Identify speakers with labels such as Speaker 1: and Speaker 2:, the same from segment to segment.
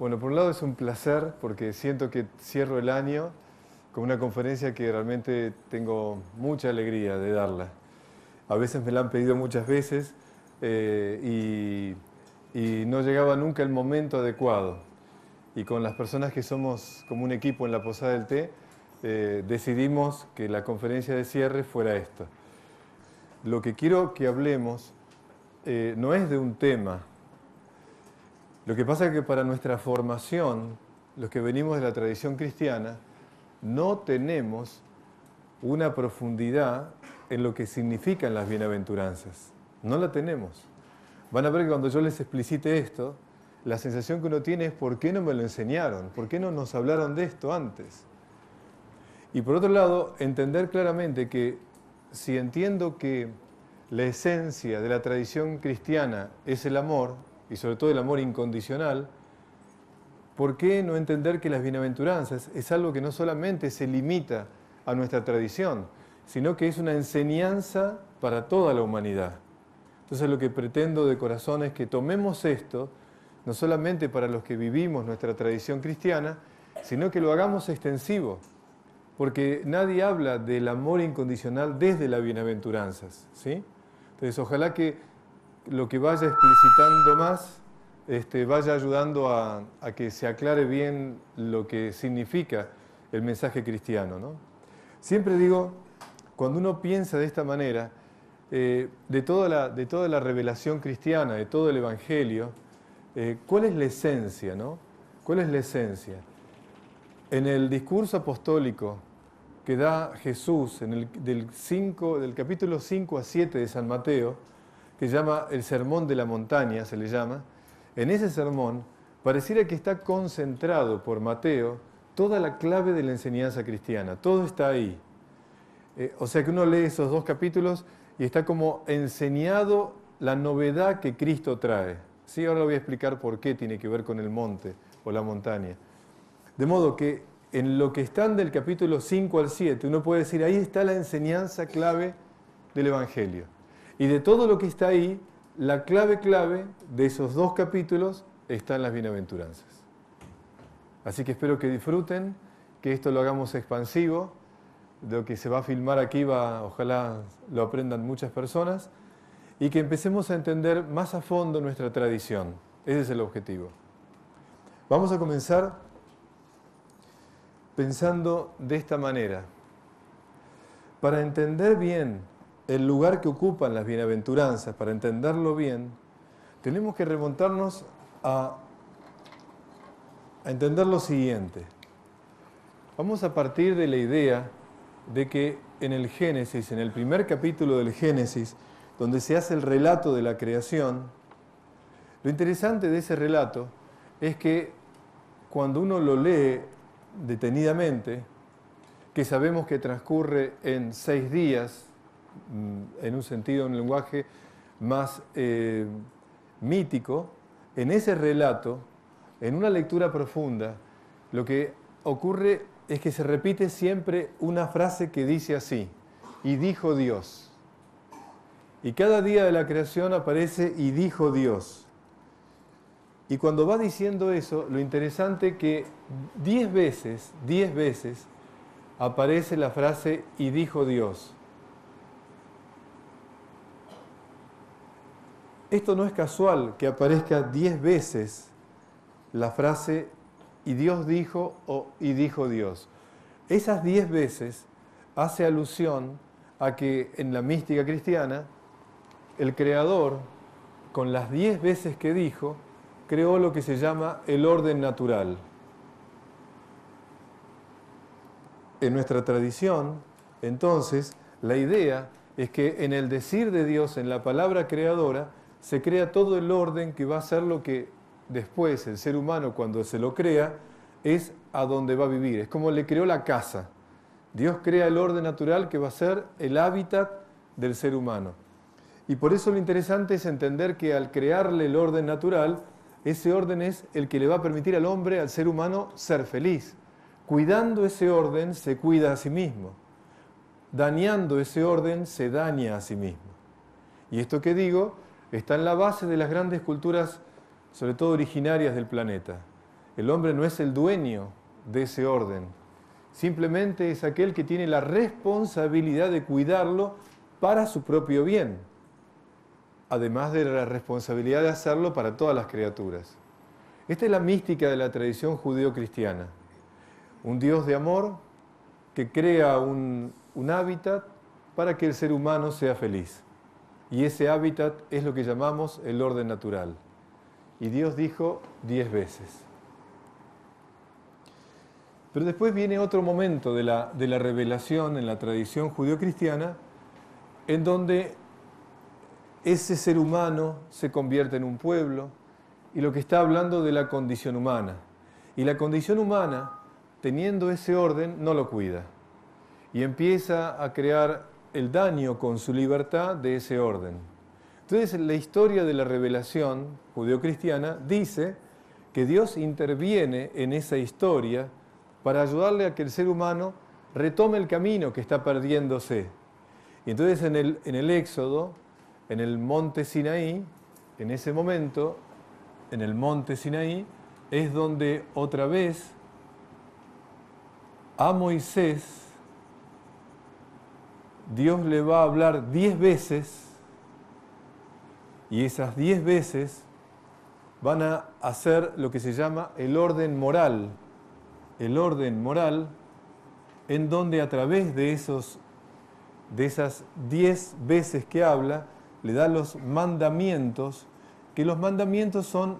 Speaker 1: Bueno, por un lado es un placer porque siento que cierro el año con una conferencia que realmente tengo mucha alegría de darla. A veces me la han pedido muchas veces eh, y, no llegaba nunca el momento adecuado. Y con las personas que somos como un equipo en la Posada del Té, eh, decidimos que la conferencia de cierre fuera esta. Lo que quiero que hablemos eh, no es de un tema, lo que pasa es que para nuestra formación, los que venimos de la tradición cristiana, no tenemos una profundidad en lo que significan las bienaventuranzas. No la tenemos. Van a ver que cuando yo les explicite esto, la sensación que uno tiene es por qué no me lo enseñaron, por qué no nos hablaron de esto antes. Y por otro lado, entender claramente que si entiendo que la esencia de la tradición cristiana es el amor, y sobre todo el amor incondicional, ¿por qué no entender que las bienaventuranzas es algo que no solamente se limita a nuestra tradición, sino que es una enseñanza para toda la humanidad? Entonces lo que pretendo de corazón es que tomemos esto, no solamente para los que vivimos nuestra tradición cristiana, sino que lo hagamos extensivo, porque nadie habla del amor incondicional desde las bienaventuranzas, ¿sí? Entonces, ojalá que lo que vaya explicitando más este, vaya ayudando a, que se aclare bien lo que significa el mensaje cristiano. ¿no? Siempre digo, cuando uno piensa de esta manera, eh, de, toda la, revelación cristiana, de todo el Evangelio, eh, ¿cuál es la esencia? No? ¿Cuál es la esencia? En el discurso apostólico que da Jesús en el, del capítulo 5 a 7 de San Mateo, que llama el Sermón de la Montaña, se le llama, en ese sermón pareciera que está concentrado por Mateo toda la clave de la enseñanza cristiana, todo está ahí. Eh, o sea que uno lee esos dos capítulos y está como enseñado la novedad que Cristo trae. Sí, ahora voy a explicar por qué tiene que ver con el monte o la montaña. De modo que en lo que están del capítulo 5 al 7, uno puede decir, ahí está la enseñanza clave del Evangelio. Y de todo lo que está ahí, la clave clave de esos dos capítulos está en las bienaventuranzas. Así que espero que disfruten, que esto lo hagamos expansivo. De lo que se va a filmar aquí va, ojalá lo aprendan muchas personas y que empecemos a entender más a fondo nuestra tradición. Ese es el objetivo. Vamos a comenzar pensando de esta manera. Para entender bien el lugar que ocupan las bienaventuranzas para entenderlo bien, tenemos que remontarnos a, entender lo siguiente. Vamos a partir de la idea de que en el Génesis, en el primer capítulo del Génesis, donde se hace el relato de la creación, lo interesante de ese relato es que cuando uno lo lee detenidamente, que sabemos que transcurre en seis días, Mm, en un sentido, en un lenguaje más eh, mítico, en ese relato, en una lectura profunda, lo que ocurre es que se repite siempre una frase que dice así, y dijo Dios. Y cada día de la creación aparece y dijo Dios. Y cuando va diciendo eso, lo interesante es que diez veces, diez veces, aparece la frase y dijo Dios. Esto no es casual que aparezca diez veces la frase y Dios dijo o y dijo Dios. Esas diez veces hace alusión a que en la mística cristiana el creador, con las diez veces que dijo, creó lo que se llama el orden natural. En nuestra tradición, entonces, la idea es que en el decir de Dios, en la palabra creadora, se crea todo el orden que va a ser lo que después el ser humano cuando se lo crea es a donde va a vivir. Es como le creó la casa. Dios crea el orden natural que va a ser el hábitat del ser humano. Y por eso lo interesante es entender que al crearle el orden natural, ese orden es el que le va a permitir al hombre, al ser humano, ser feliz. Cuidando ese orden se cuida a sí mismo. Dañando ese orden se daña a sí mismo. Y esto que digo está en la base de las grandes culturas, sobre todo originarias del planeta. El hombre no es el dueño de ese orden, simplemente es aquel que tiene la responsabilidad de cuidarlo para su propio bien, además de la responsabilidad de hacerlo para todas las criaturas. Esta es la mística de la tradición judeocristiana. cristiana Un Dios de amor que crea un, un hábitat para que el ser humano sea feliz. Y ese hábitat es lo que llamamos el orden natural. Y Dios dijo diez veces. Pero después viene otro momento de la, de la revelación en la tradición judeocristiana, en donde ese ser humano se convierte en un pueblo y lo que está hablando de la condición humana. Y la condición humana, teniendo ese orden, no lo cuida. Y empieza a crear el daño con su libertad de ese orden. Entonces la historia de la revelación judeocristiana dice que Dios interviene en esa historia para ayudarle a que el ser humano retome el camino que está perdiéndose. Y entonces en el, en el Éxodo, en el monte Sinaí, en ese momento, en el monte Sinaí, es donde otra vez a Moisés Dios le va a hablar diez veces y esas diez veces van a hacer lo que se llama el orden moral. El orden moral en donde a través de, esos, de esas diez veces que habla, le da los mandamientos, que los mandamientos son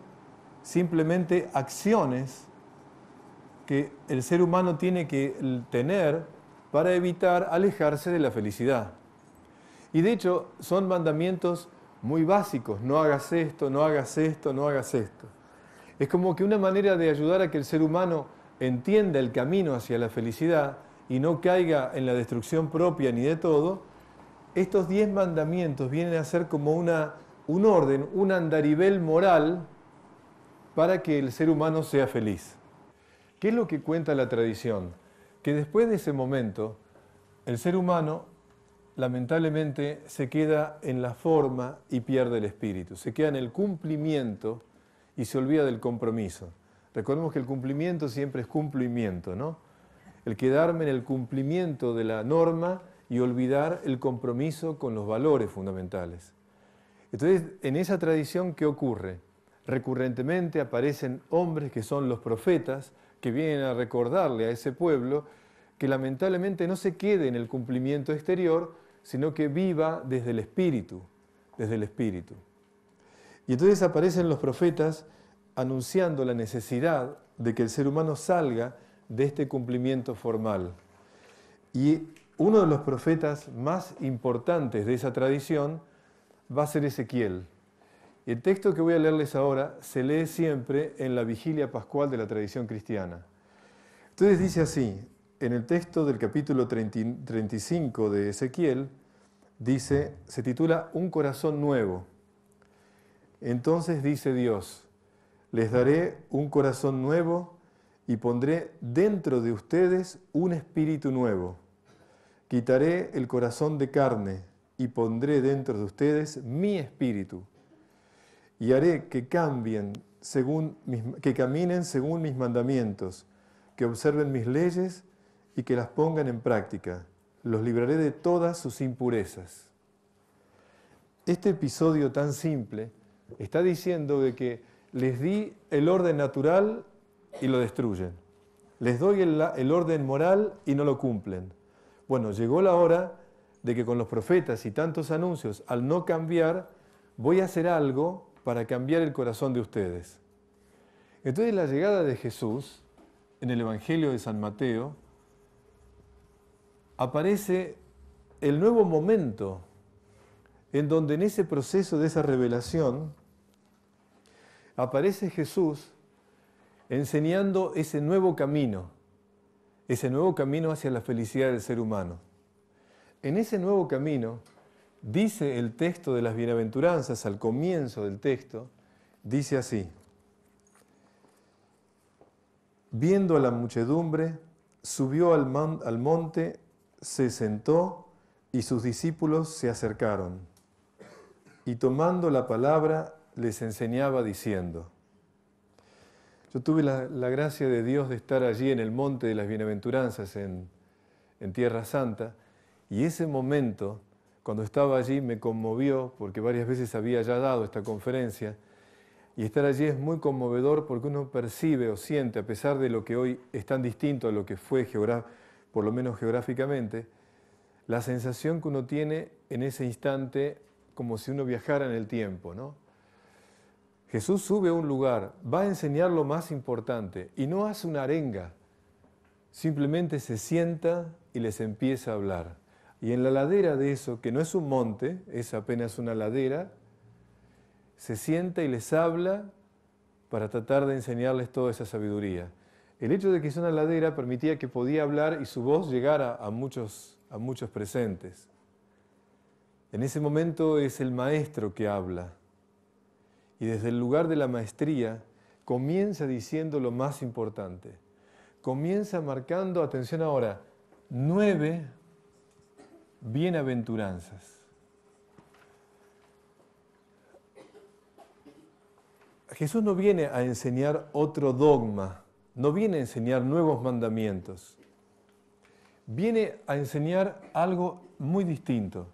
Speaker 1: simplemente acciones que el ser humano tiene que tener para evitar alejarse de la felicidad. Y de hecho son mandamientos muy básicos, no hagas esto, no hagas esto, no hagas esto. Es como que una manera de ayudar a que el ser humano entienda el camino hacia la felicidad y no caiga en la destrucción propia ni de todo, estos diez mandamientos vienen a ser como una, un orden, un andarivel moral para que el ser humano sea feliz. ¿Qué es lo que cuenta la tradición? que después de ese momento, el ser humano lamentablemente se queda en la forma y pierde el espíritu, se queda en el cumplimiento y se olvida del compromiso. Recordemos que el cumplimiento siempre es cumplimiento, ¿no? El quedarme en el cumplimiento de la norma y olvidar el compromiso con los valores fundamentales. Entonces, en esa tradición, ¿qué ocurre? Recurrentemente aparecen hombres que son los profetas, que vienen a recordarle a ese pueblo que lamentablemente no se quede en el cumplimiento exterior, sino que viva desde el espíritu, desde el espíritu. Y entonces aparecen los profetas anunciando la necesidad de que el ser humano salga de este cumplimiento formal. Y uno de los profetas más importantes de esa tradición va a ser Ezequiel el texto que voy a leerles ahora se lee siempre en la vigilia pascual de la tradición cristiana. Entonces dice así, en el texto del capítulo 35 de Ezequiel, dice, se titula Un corazón nuevo. Entonces dice Dios, les daré un corazón nuevo y pondré dentro de ustedes un espíritu nuevo. Quitaré el corazón de carne y pondré dentro de ustedes mi espíritu y haré que cambien según que caminen según mis mandamientos, que observen mis leyes y que las pongan en práctica. Los libraré de todas sus impurezas. Este episodio tan simple está diciendo de que les di el orden natural y lo destruyen. Les doy el, el orden moral y no lo cumplen. Bueno, llegó la hora de que con los profetas y tantos anuncios, al no cambiar, voy a hacer algo para cambiar el corazón de ustedes. Entonces la llegada de Jesús en el Evangelio de San Mateo aparece el nuevo momento en donde en ese proceso de esa revelación aparece Jesús enseñando ese nuevo camino, ese nuevo camino hacia la felicidad del ser humano. En ese nuevo camino, Dice el texto de las bienaventuranzas al comienzo del texto, dice así, viendo a la muchedumbre, subió al, monte, se sentó y sus discípulos se acercaron. Y tomando la palabra, les enseñaba diciendo, yo tuve la, gracia de Dios de estar allí en el Monte de las Bienaventuranzas, en, en Tierra Santa, y ese momento cuando estaba allí me conmovió porque varias veces había ya dado esta conferencia y estar allí es muy conmovedor porque uno percibe o siente, a pesar de lo que hoy es tan distinto a lo que fue por lo menos geográficamente, la sensación que uno tiene en ese instante como si uno viajara en el tiempo, Jesús sube a un lugar, va a enseñar lo más importante y no hace una arenga, simplemente se sienta y les empieza a hablar. Y en la ladera de eso, que no es un monte, es apenas una ladera, se sienta y les habla para tratar de enseñarles toda esa sabiduría. El hecho de que es una ladera permitía que podía hablar y su voz llegara a muchos, a muchos presentes. En ese momento es el maestro que habla y desde el lugar de la maestría comienza diciendo lo más importante. Comienza marcando, atención ahora, nueve bienaventuranzas. Jesús no viene a enseñar otro dogma, no viene a enseñar nuevos mandamientos, viene a enseñar algo muy distinto.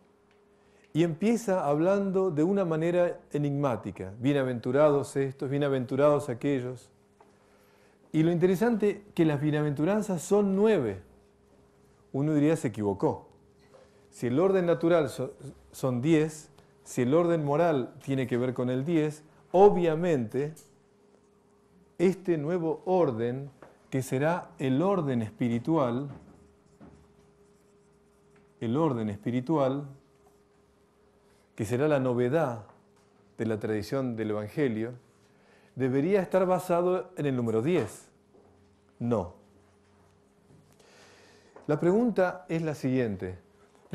Speaker 1: Y empieza hablando de una manera enigmática, bienaventurados estos, bienaventurados aquellos. Y lo interesante que las bienaventuranzas son nueve. Uno diría se equivocó, si el orden natural son 10, si el orden moral tiene que ver con el 10, obviamente este nuevo orden, que será el orden espiritual, el orden espiritual, que será la novedad de la tradición del Evangelio, debería estar basado en el número 10. No. La pregunta es la siguiente.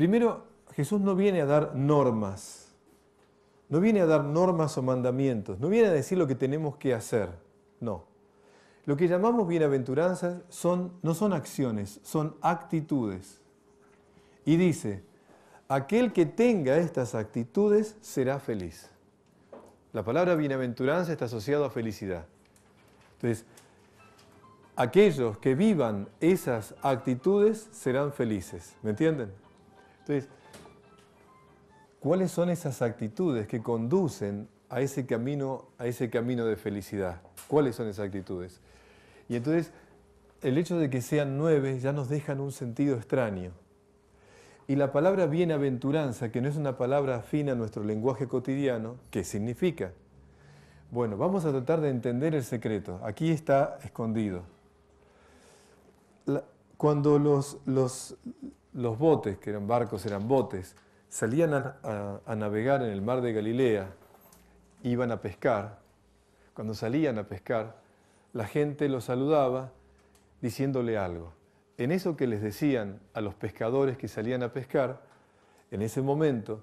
Speaker 1: Primero, Jesús no viene a dar normas, no viene a dar normas o mandamientos, no viene a decir lo que tenemos que hacer, no. Lo que llamamos bienaventuranza no son acciones, son actitudes. Y dice, aquel que tenga estas actitudes será feliz. La palabra bienaventuranza está asociada a felicidad. Entonces, aquellos que vivan esas actitudes serán felices. ¿Me entienden? Entonces, ¿cuáles son esas actitudes que conducen a ese camino, a ese camino de felicidad? ¿Cuáles son esas actitudes? Y entonces, el hecho de que sean nueve ya nos dejan un sentido extraño. Y la palabra bienaventuranza, que no es una palabra afina a nuestro lenguaje cotidiano, ¿qué significa? Bueno, vamos a tratar de entender el secreto. Aquí está escondido. cuando los, los, los botes, que eran barcos, eran botes, salían a, navegar en el mar de Galilea, iban a pescar. Cuando salían a pescar, la gente los saludaba diciéndole algo. En eso que les decían a los pescadores que salían a pescar, en ese momento,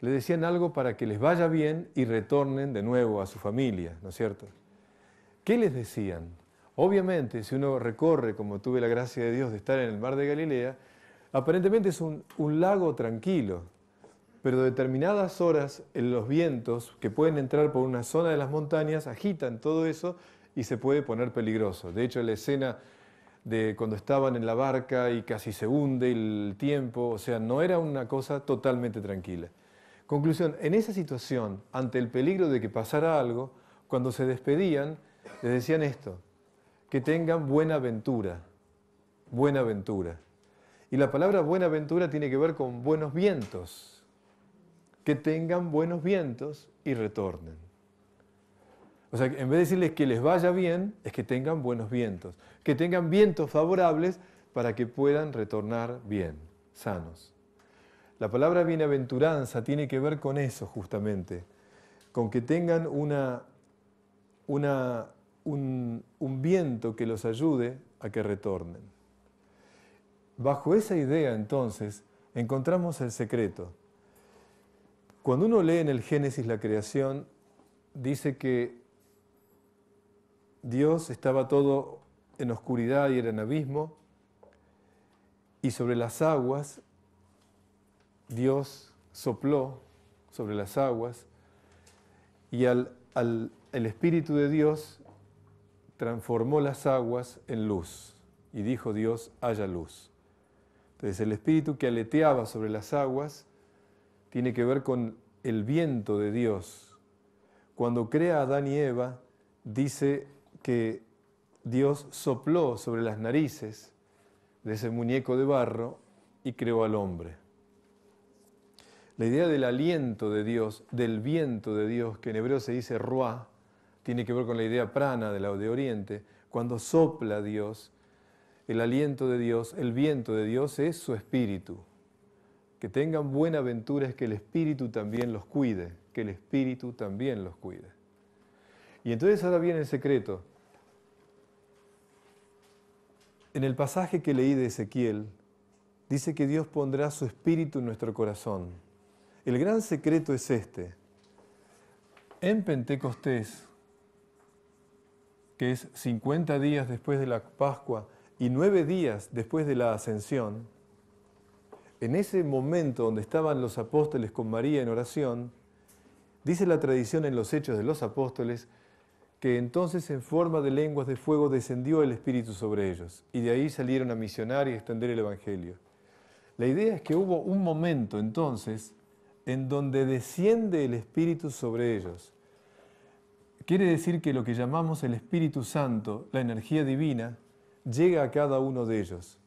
Speaker 1: le decían algo para que les vaya bien y retornen de nuevo a su familia, ¿no es cierto? ¿Qué les decían? Obviamente, si uno recorre, como tuve la gracia de Dios, de estar en el mar de Galilea, Aparentemente es un, lago tranquilo, pero determinadas horas en los vientos que pueden entrar por una zona de las montañas agitan todo eso y se puede poner peligroso. De hecho, la escena de cuando estaban en la barca y casi se hunde el tiempo, o sea, no era una cosa totalmente tranquila. Conclusión, en esa situación, ante el peligro de que pasara algo, cuando se despedían, les decían esto, que tengan buena aventura, buena aventura. Y la palabra buenaventura tiene que ver con buenos vientos, que tengan buenos vientos y retornen. O sea, en vez de decirles que les vaya bien, es que tengan buenos vientos, que tengan vientos favorables para que puedan retornar bien, sanos. La palabra bienaventuranza tiene que ver con eso justamente, con que tengan un viento que los ayude a que retornen. Bajo esa idea entonces encontramos el secreto. Cuando uno lee en el Génesis la creación, dice que Dios estaba todo en oscuridad y era en abismo, y sobre las aguas Dios sopló sobre las aguas, y al, el Espíritu de Dios transformó las aguas en luz, y dijo Dios, haya luz. Entonces el espíritu que aleteaba sobre las aguas tiene que ver con el viento de Dios. Cuando crea a Adán y Eva, dice que Dios sopló sobre las narices de ese muñeco de barro y creó al hombre. La idea del aliento de Dios, del viento de Dios, que en hebreo se dice Ruá, tiene que ver con la idea prana de la de Oriente. Cuando sopla Dios, el aliento de Dios, el viento de Dios es su espíritu. Que tengan buena aventura es que el espíritu también los cuide, que el espíritu también los cuide. Y entonces ahora viene el secreto. En el pasaje que leí de Ezequiel, dice que Dios pondrá su espíritu en nuestro corazón. El gran secreto es este. En Pentecostés, que es 50 días después de la Pascua, y nueve días después de la ascensión, en ese momento donde estaban los apóstoles con María en oración, dice la tradición en los hechos de los apóstoles, que entonces en forma de lenguas de fuego descendió el Espíritu sobre ellos, y de ahí salieron a misionar y extender el Evangelio. La idea es que hubo un momento entonces en donde desciende el Espíritu sobre ellos. Quiere decir que lo que llamamos el Espíritu Santo, la energía divina, llega a cada uno de ellos.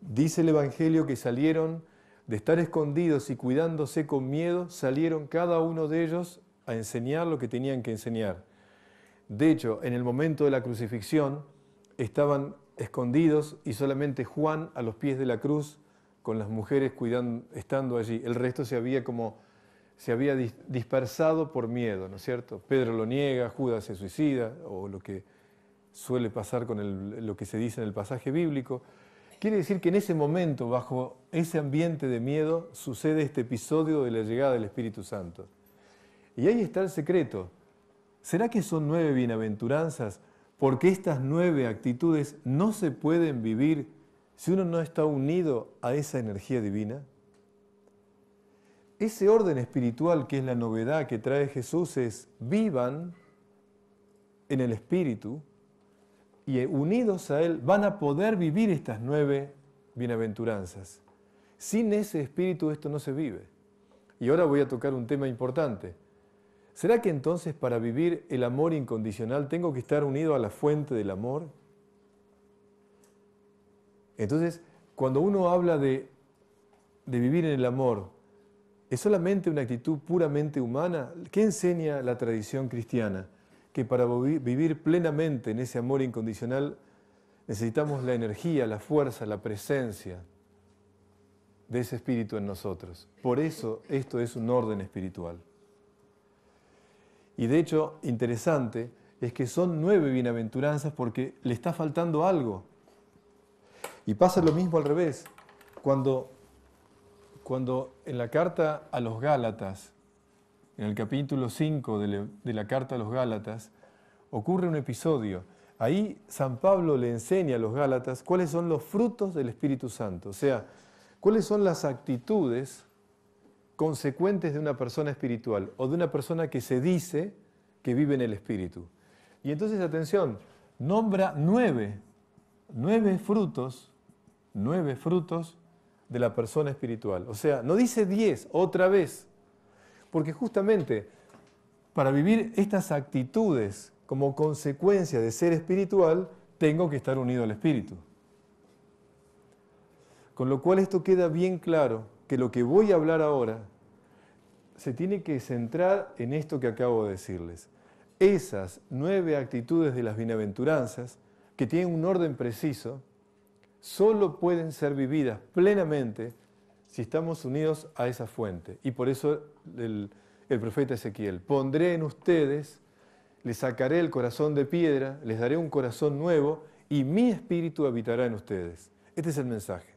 Speaker 1: Dice el Evangelio que salieron de estar escondidos y cuidándose con miedo, salieron cada uno de ellos a enseñar lo que tenían que enseñar. De hecho, en el momento de la crucifixión estaban escondidos y solamente Juan a los pies de la cruz con las mujeres cuidando, estando allí. El resto se había como se había dispersado por miedo, ¿no es cierto? Pedro lo niega, Judas se suicida o lo que suele pasar con lo que se dice en el pasaje bíblico. Quiere decir que en ese momento, bajo ese ambiente de miedo, sucede este episodio de la llegada del Espíritu Santo. Y ahí está el secreto. ¿Será que son nueve bienaventuranzas? Porque estas nueve actitudes no se pueden vivir si uno no está unido a esa energía divina. Ese orden espiritual que es la novedad que trae Jesús es vivan en el Espíritu, y eh, unidos a Él van a poder vivir estas nueve bienaventuranzas. Sin ese espíritu esto no se vive. Y ahora voy a tocar un tema importante. ¿Será que entonces para vivir el amor incondicional tengo que estar unido a la fuente del amor? Entonces, cuando uno habla de, de vivir en el amor, ¿es solamente una actitud puramente humana? ¿Qué enseña la tradición cristiana? que para vivir plenamente en ese amor incondicional necesitamos la energía, la fuerza, la presencia de ese espíritu en nosotros. Por eso esto es un orden espiritual. Y de hecho, interesante es que son nueve bienaventuranzas porque le está faltando algo. Y pasa lo mismo al revés. Cuando, cuando en la carta a los Gálatas en el capítulo 5 de la carta a los Gálatas, ocurre un episodio. Ahí San Pablo le enseña a los Gálatas cuáles son los frutos del Espíritu Santo, o sea, cuáles son las actitudes consecuentes de una persona espiritual o de una persona que se dice que vive en el Espíritu. Y entonces, atención, nombra nueve, nueve frutos, nueve frutos de la persona espiritual. O sea, no dice diez otra vez, porque justamente para vivir estas actitudes como consecuencia de ser espiritual, tengo que estar unido al espíritu. Con lo cual esto queda bien claro, que lo que voy a hablar ahora se tiene que centrar en esto que acabo de decirles. Esas nueve actitudes de las bienaventuranzas, que tienen un orden preciso, solo pueden ser vividas plenamente si estamos unidos a esa fuente. Y por eso el, profeta Ezequiel, pondré en ustedes, les sacaré el corazón de piedra, les daré un corazón nuevo y mi espíritu habitará en ustedes. Este es el mensaje.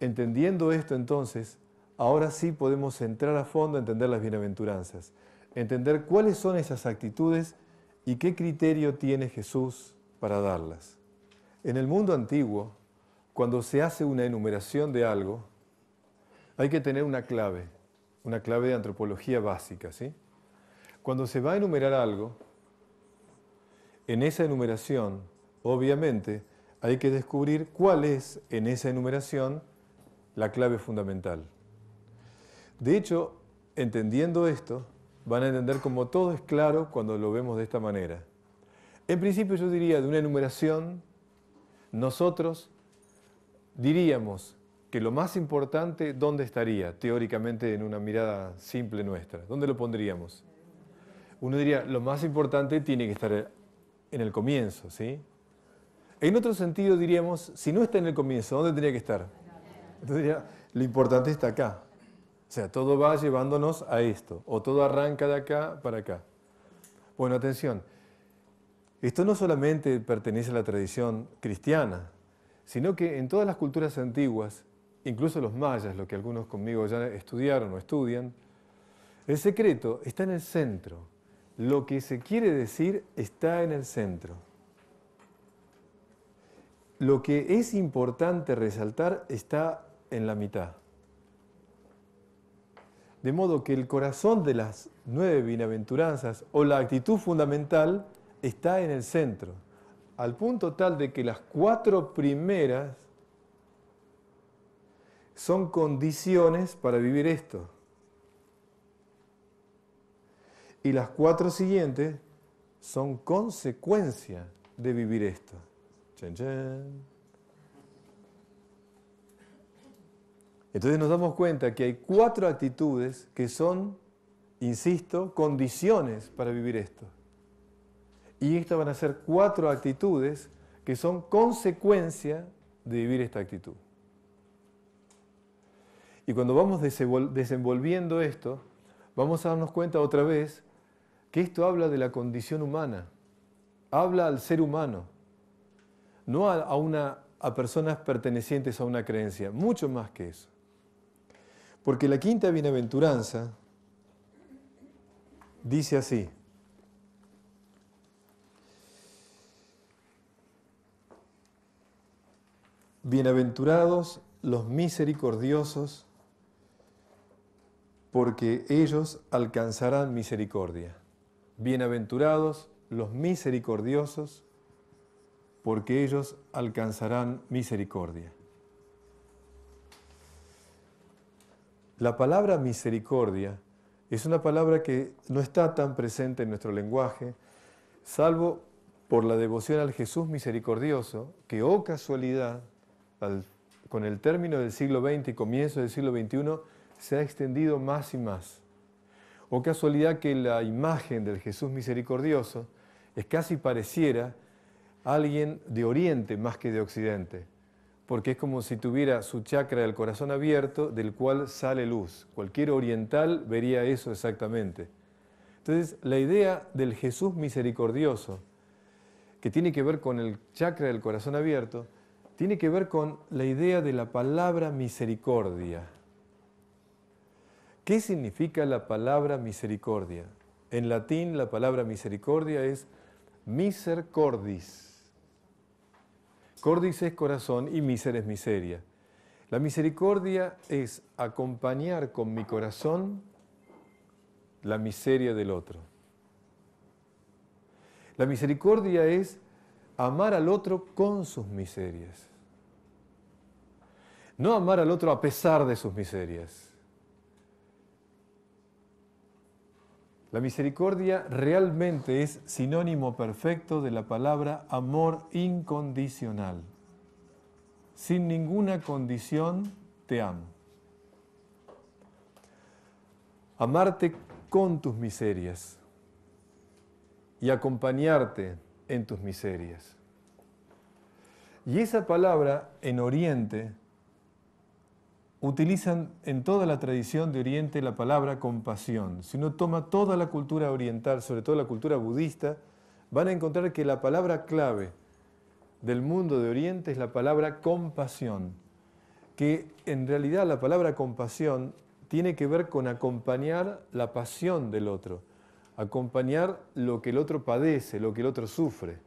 Speaker 1: Entendiendo esto entonces, ahora sí podemos entrar a fondo a entender las bienaventuranzas, entender cuáles son esas actitudes y qué criterio tiene Jesús para darlas. En el mundo antiguo, cuando se hace una enumeración de algo, hay que tener una clave, una clave de antropología básica, ¿sí? Cuando se va a enumerar algo, en esa enumeración, obviamente, hay que descubrir cuál es en esa enumeración la clave fundamental. De hecho, entendiendo esto, van a entender cómo todo es claro cuando lo vemos de esta manera. En principio yo diría de una enumeración, nosotros diríamos que lo más importante, ¿dónde estaría teóricamente en una mirada simple nuestra? ¿Dónde lo pondríamos? Uno diría, lo más importante tiene que estar en el comienzo, ¿sí? En otro sentido diríamos, si no está en el comienzo, ¿dónde tendría que estar? Entonces diría, lo importante está acá. O sea, todo va llevándonos a esto, o todo arranca de acá para acá. Bueno, atención, esto no solamente pertenece a la tradición cristiana, sino que en todas las culturas antiguas, incluso los mayas, lo que algunos conmigo ya estudiaron o estudian, el secreto está en el centro. Lo que se quiere decir está en el centro. Lo que es importante resaltar está en la mitad. De modo que el corazón de las nueve bienaventuranzas o la actitud fundamental está en el centro al punto tal de que las cuatro primeras son condiciones para vivir esto. Y las cuatro siguientes son consecuencia de vivir esto. Entonces nos damos cuenta que hay cuatro actitudes que son, insisto, condiciones para vivir esto. Y estas van a ser cuatro actitudes que son consecuencia de vivir esta actitud. Y cuando vamos desenvolviendo esto, vamos a darnos cuenta otra vez que esto habla de la condición humana, habla al ser humano, no a, a personas pertenecientes a una creencia, mucho más que eso. Porque la quinta bienaventuranza dice así, Bienaventurados los misericordiosos, porque ellos alcanzarán misericordia. Bienaventurados los misericordiosos, porque ellos alcanzarán misericordia. La palabra misericordia es una palabra que no está tan presente en nuestro lenguaje, salvo por la devoción al Jesús misericordioso, que, oh casualidad, con el término del siglo XX y comienzo del siglo XXI, se ha extendido más y más. O casualidad que la imagen del Jesús misericordioso es casi pareciera alguien de Oriente más que de Occidente, porque es como si tuviera su chakra del corazón abierto del cual sale luz. Cualquier oriental vería eso exactamente. Entonces, la idea del Jesús misericordioso, que tiene que ver con el chakra del corazón abierto, tiene que ver con la idea de la palabra misericordia. ¿Qué significa la palabra misericordia? En latín la palabra misericordia es misericordis. Cordis es corazón y miser es miseria. La misericordia es acompañar con mi corazón la miseria del otro. La misericordia es amar al otro con sus miserias. No amar al otro a pesar de sus miserias. La misericordia realmente es sinónimo perfecto de la palabra amor incondicional. Sin ninguna condición te amo. Amarte con tus miserias y acompañarte en tus miserias. Y esa palabra en Oriente, utilizan en toda la tradición de Oriente la palabra compasión. Si uno toma toda la cultura oriental, sobre todo la cultura budista, van a encontrar que la palabra clave del mundo de Oriente es la palabra compasión, que en realidad la palabra compasión tiene que ver con acompañar la pasión del otro acompañar lo que el otro padece, lo que el otro sufre.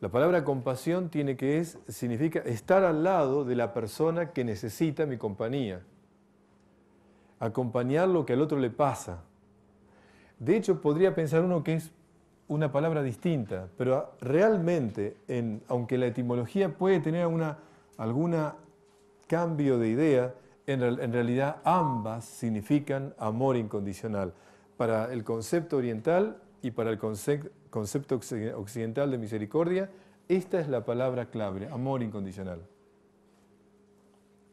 Speaker 1: La palabra compasión tiene que significa estar al lado de la persona que necesita mi compañía, acompañar lo que al otro le pasa. De hecho, podría pensar uno que es una palabra distinta, pero realmente, aunque la etimología puede tener algún alguna cambio de idea, en realidad ambas significan amor incondicional para el concepto oriental y para el concepto occidental de misericordia, esta es la palabra clave, amor incondicional.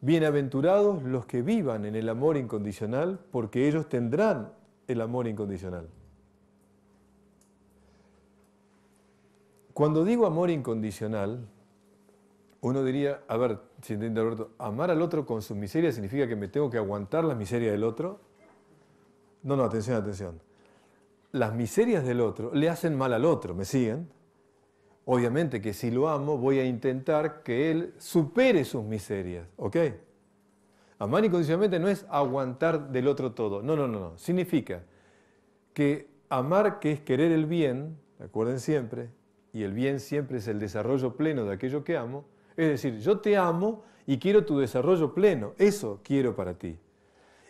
Speaker 1: Bienaventurados los que vivan en el amor incondicional, porque ellos tendrán el amor incondicional. Cuando digo amor incondicional, uno diría, a ver, si entiendo, Alberto, amar al otro con su miseria significa que me tengo que aguantar la miseria del otro. No, no, atención, atención. Las miserias del otro le hacen mal al otro, ¿me siguen? Obviamente que si lo amo voy a intentar que él supere sus miserias, ¿ok? Amar incondicionalmente no es aguantar del otro todo, no, no, no, no. Significa que amar que es querer el bien, acuerden siempre, y el bien siempre es el desarrollo pleno de aquello que amo, es decir, yo te amo y quiero tu desarrollo pleno, eso quiero para ti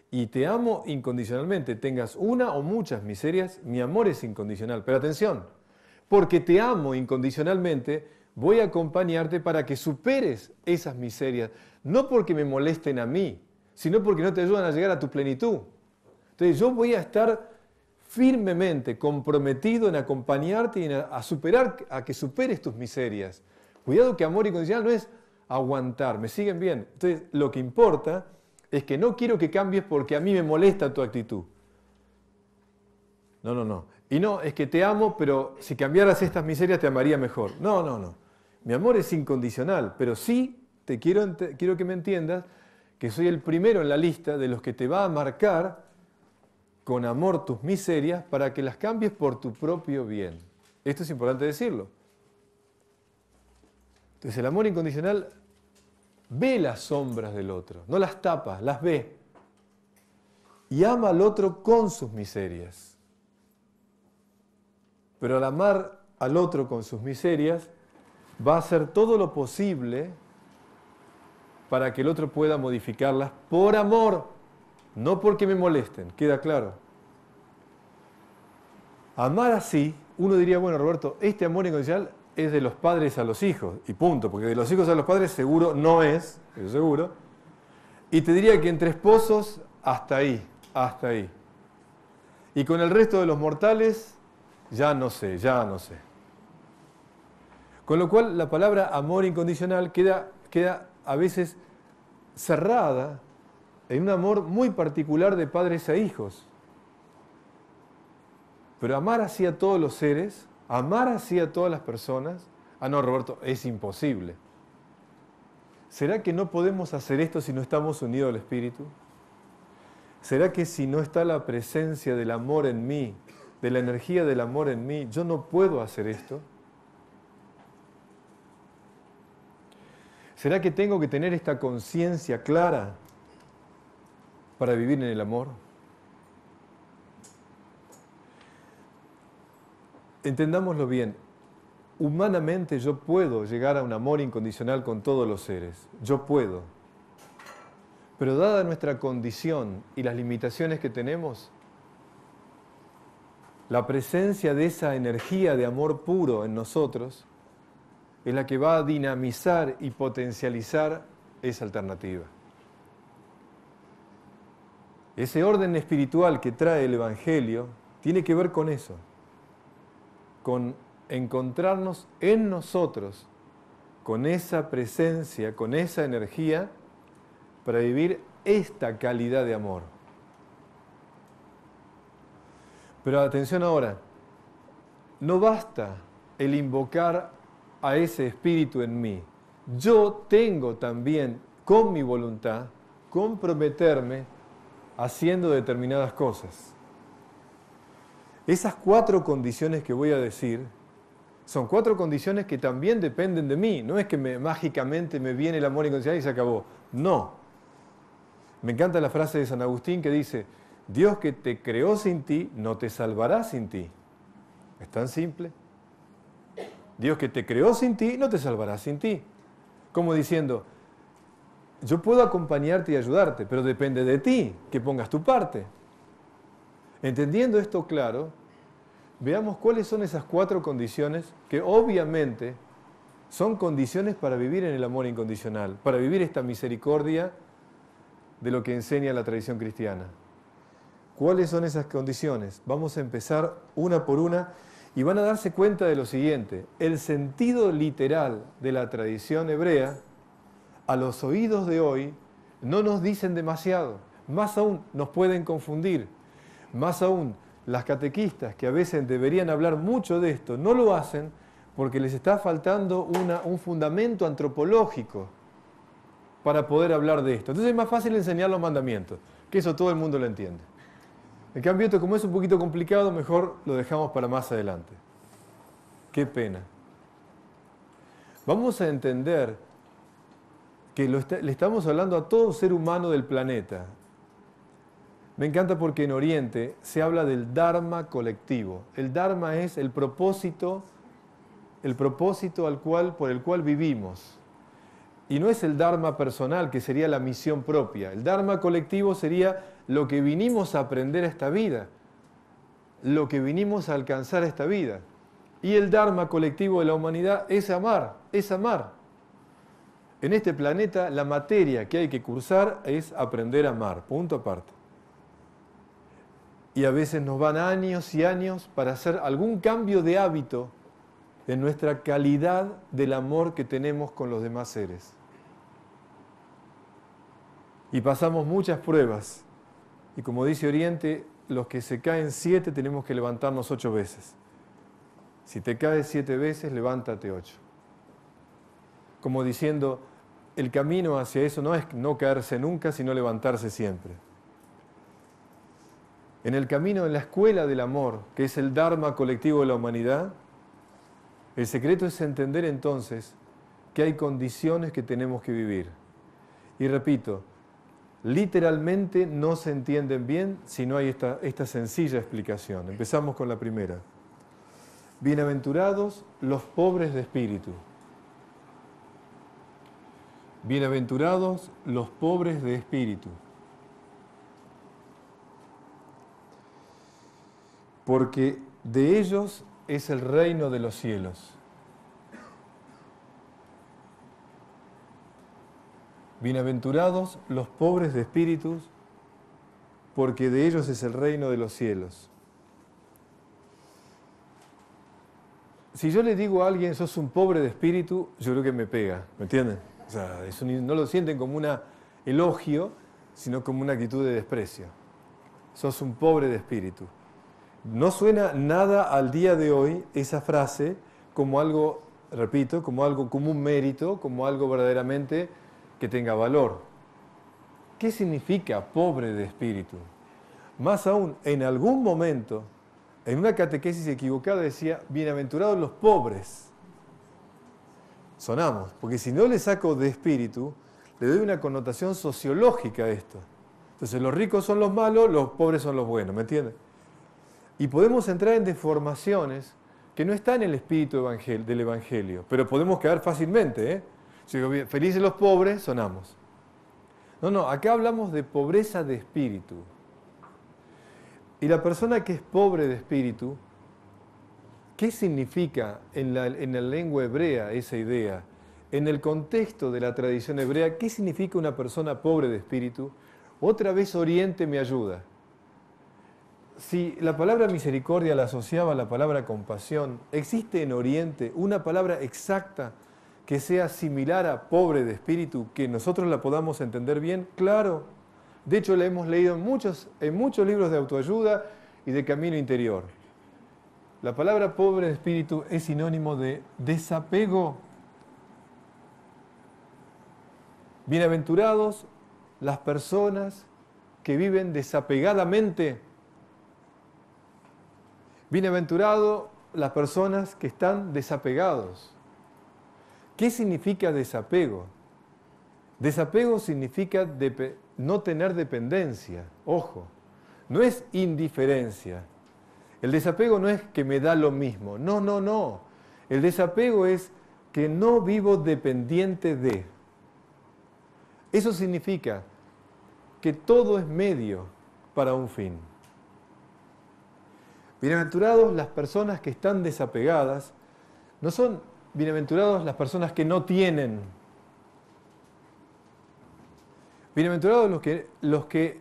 Speaker 1: y te amo incondicionalmente, tengas una o muchas miserias, mi amor es incondicional. Pero atención, porque te amo incondicionalmente, voy a acompañarte para que superes esas miserias, no porque me molesten a mí, sino porque no te ayudan a llegar a tu plenitud. Entonces yo voy a estar firmemente comprometido en acompañarte y a superar, a que superes tus miserias. Cuidado que amor incondicional no es aguantar, me siguen bien. Entonces lo que importa es que no quiero que cambies porque a mí me molesta tu actitud. No, no, no. Y no, es que te amo, pero si cambiaras estas miserias te amaría mejor. No, no, no. Mi amor es incondicional, pero sí te quiero, quiero que me entiendas que soy el primero en la lista de los que te va a marcar con amor tus miserias para que las cambies por tu propio bien. Esto es importante decirlo. Entonces el amor incondicional Ve las sombras del otro, no las tapa, las ve. Y ama al otro con sus miserias. Pero al amar al otro con sus miserias, va a hacer todo lo posible para que el otro pueda modificarlas por amor, no porque me molesten, queda claro. Amar así, uno diría, bueno Roberto, este amor incondicional es de los padres a los hijos, y punto, porque de los hijos a los padres seguro no es, eso seguro. Y te diría que entre esposos, hasta ahí, hasta ahí. Y con el resto de los mortales, ya no sé, ya no sé. Con lo cual la palabra amor incondicional queda, queda a veces cerrada en un amor muy particular de padres a hijos. Pero amar así todos los seres amar así a todas las personas, ah, no, Roberto, es imposible. ¿Será que no podemos hacer esto si no estamos unidos al Espíritu? ¿Será que si no está la presencia del amor en mí, de la energía del amor en mí, yo no puedo hacer esto? ¿Será que tengo que tener esta conciencia clara para vivir en el amor? entendámoslo bien, humanamente yo puedo llegar a un amor incondicional con todos los seres, yo puedo. Pero dada nuestra condición y las limitaciones que tenemos, la presencia de esa energía de amor puro en nosotros es la que va a dinamizar y potencializar esa alternativa. Ese orden espiritual que trae el Evangelio tiene que ver con eso con encontrarnos en nosotros con esa presencia, con esa energía, para vivir esta calidad de amor. Pero atención ahora, no basta el invocar a ese espíritu en mí. Yo tengo también, con mi voluntad, comprometerme haciendo determinadas cosas. Esas cuatro condiciones que voy a decir son cuatro condiciones que también dependen de mí. No es que mágicamente me viene el amor incondicional y se acabó. No. Me encanta la frase de San Agustín que dice, Dios que te creó sin ti, no te salvará sin ti. Es tan simple. Dios que te creó sin ti, no te salvará sin ti. Como diciendo, yo puedo acompañarte y ayudarte, pero depende de ti que pongas tu parte. Entendiendo esto claro, veamos cuáles son esas cuatro condiciones que obviamente son condiciones para vivir en el amor incondicional, para vivir esta misericordia de lo que enseña la tradición cristiana. ¿Cuáles son esas condiciones? Vamos a empezar una por una y van a darse cuenta de lo siguiente. El sentido literal de la tradición hebrea a los oídos de hoy no nos dicen demasiado, más aún nos pueden confundir más aún, las catequistas, que a veces deberían hablar mucho de esto, no lo hacen porque les está faltando un fundamento antropológico para poder hablar de esto. Entonces es más fácil enseñar los mandamientos, que eso todo el mundo lo entiende. En cambio, esto como es un poquito complicado, mejor lo dejamos para más adelante. Qué pena. Vamos a entender que le estamos hablando a todo ser humano del planeta, me encanta porque en Oriente se habla del Dharma colectivo. El Dharma es el propósito, el propósito al cual, por el cual vivimos. Y no es el Dharma personal, que sería la misión propia. El Dharma colectivo sería lo que vinimos a aprender a esta vida, lo que vinimos a alcanzar a esta vida. Y el Dharma colectivo de la humanidad es amar, es amar. En este planeta la materia que hay que cursar es aprender a amar, punto aparte. Y a veces nos van años y años para hacer algún cambio de hábito de nuestra calidad del amor que tenemos con los demás seres. Y pasamos muchas pruebas. Y como dice Oriente, los que se caen siete tenemos que levantarnos ocho veces. Si te caes siete veces, levántate ocho. Como diciendo, el camino hacia eso no es no caerse nunca, sino levantarse siempre en el camino, en la escuela del amor, que es el Dharma colectivo de la humanidad, el secreto es entender entonces que hay condiciones que tenemos que vivir. Y repito, literalmente no se entienden bien si no hay esta, esta sencilla explicación. Empezamos con la primera. Bienaventurados los pobres de espíritu. Bienaventurados los pobres de espíritu. porque de ellos es el reino de los cielos. Bienaventurados los pobres de espíritus, porque de ellos es el reino de los cielos. Si yo le digo a alguien, sos un pobre de espíritu, yo creo que me pega, ¿me entienden? O sea, no lo sienten como un elogio, sino como una actitud de desprecio. Sos un pobre de espíritu. No suena nada al día de hoy esa frase como algo, repito, como algo, como un mérito, como algo verdaderamente que tenga valor. ¿Qué significa pobre de espíritu? Más aún, en algún momento, en una catequesis equivocada decía, bienaventurados los pobres. Sonamos, porque si no le saco de espíritu, le doy una connotación sociológica a esto. Entonces los ricos son los malos, los pobres son los buenos, ¿me entiendes? Y podemos entrar en deformaciones que no están en el espíritu del Evangelio, pero podemos quedar fácilmente. ¿eh? Si felices los pobres, sonamos. No, no, acá hablamos de pobreza de espíritu. Y la persona que es pobre de espíritu, ¿qué significa en la, en la lengua hebrea esa idea? En el contexto de la tradición hebrea, ¿qué significa una persona pobre de espíritu? Otra vez Oriente me ayuda si la palabra misericordia la asociaba a la palabra compasión, ¿existe en Oriente una palabra exacta que sea similar a pobre de espíritu, que nosotros la podamos entender bien? Claro. De hecho, la hemos leído en muchos, en muchos libros de autoayuda y de camino interior. La palabra pobre de espíritu es sinónimo de desapego. Bienaventurados las personas que viven desapegadamente Bienaventurado las personas que están desapegados. ¿Qué significa desapego? Desapego significa no tener dependencia, ojo, no es indiferencia. El desapego no es que me da lo mismo, no, no, no. El desapego es que no vivo dependiente de. Eso significa que todo es medio para un fin. Bienaventurados las personas que están desapegadas, no son bienaventurados las personas que no tienen. Bienaventurados los que, los que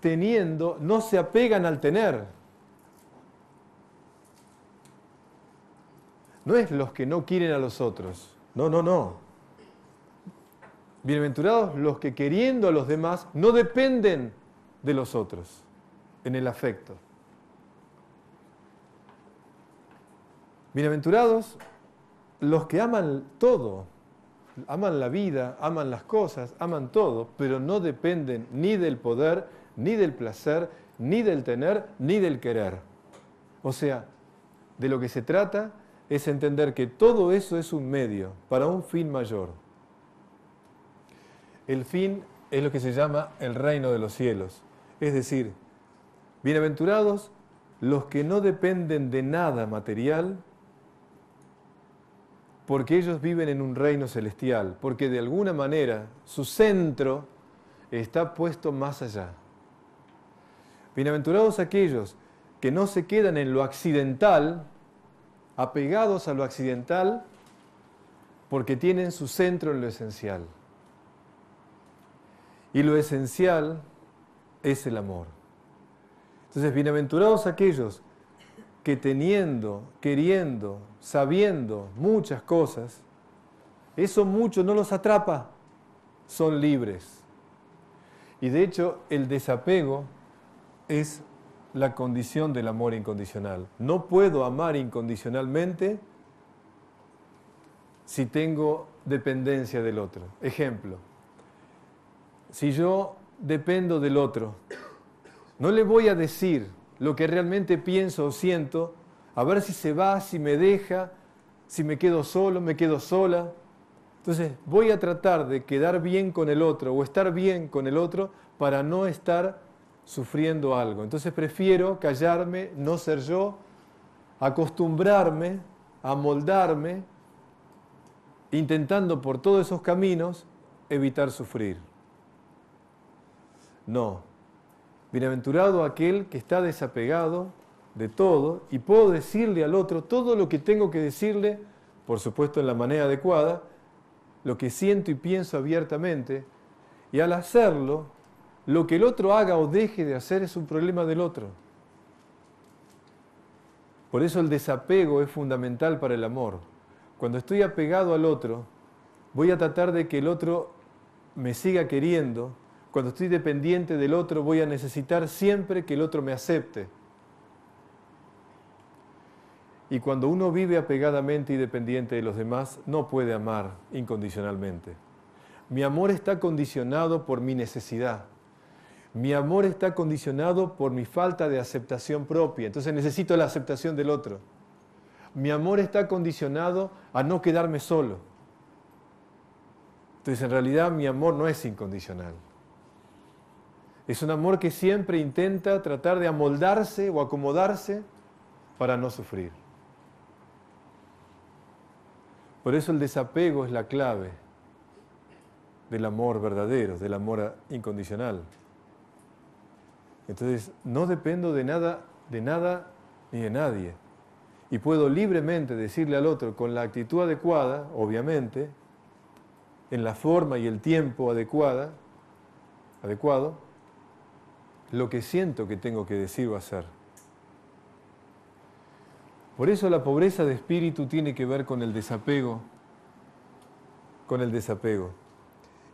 Speaker 1: teniendo no se apegan al tener. No es los que no quieren a los otros. No, no, no. Bienaventurados los que queriendo a los demás no dependen de los otros en el afecto. Bienaventurados los que aman todo, aman la vida, aman las cosas, aman todo, pero no dependen ni del poder, ni del placer, ni del tener, ni del querer. O sea, de lo que se trata es entender que todo eso es un medio para un fin mayor. El fin es lo que se llama el reino de los cielos. Es decir, bienaventurados los que no dependen de nada material, porque ellos viven en un reino celestial, porque de alguna manera su centro está puesto más allá. Bienaventurados aquellos que no se quedan en lo accidental, apegados a lo accidental, porque tienen su centro en lo esencial. Y lo esencial es el amor. Entonces, bienaventurados aquellos que teniendo, queriendo, sabiendo muchas cosas, eso mucho no los atrapa, son libres. Y de hecho el desapego es la condición del amor incondicional. No puedo amar incondicionalmente si tengo dependencia del otro. Ejemplo, si yo dependo del otro, no le voy a decir lo que realmente pienso o siento a ver si se va, si me deja, si me quedo solo, me quedo sola. Entonces voy a tratar de quedar bien con el otro o estar bien con el otro para no estar sufriendo algo. Entonces prefiero callarme, no ser yo, acostumbrarme, amoldarme, intentando por todos esos caminos evitar sufrir. No. Bienaventurado aquel que está desapegado de todo y puedo decirle al otro todo lo que tengo que decirle, por supuesto en la manera adecuada, lo que siento y pienso abiertamente, y al hacerlo, lo que el otro haga o deje de hacer es un problema del otro. Por eso el desapego es fundamental para el amor. Cuando estoy apegado al otro, voy a tratar de que el otro me siga queriendo. Cuando estoy dependiente del otro, voy a necesitar siempre que el otro me acepte. Y cuando uno vive apegadamente y dependiente de los demás, no puede amar incondicionalmente. Mi amor está condicionado por mi necesidad. Mi amor está condicionado por mi falta de aceptación propia. Entonces necesito la aceptación del otro. Mi amor está condicionado a no quedarme solo. Entonces en realidad mi amor no es incondicional. Es un amor que siempre intenta tratar de amoldarse o acomodarse para no sufrir. Por eso el desapego es la clave del amor verdadero, del amor incondicional. Entonces, no dependo de nada, de nada ni de nadie. Y puedo libremente decirle al otro con la actitud adecuada, obviamente, en la forma y el tiempo adecuada, adecuado, lo que siento que tengo que decir o hacer. Por eso la pobreza de espíritu tiene que ver con el desapego, con el desapego.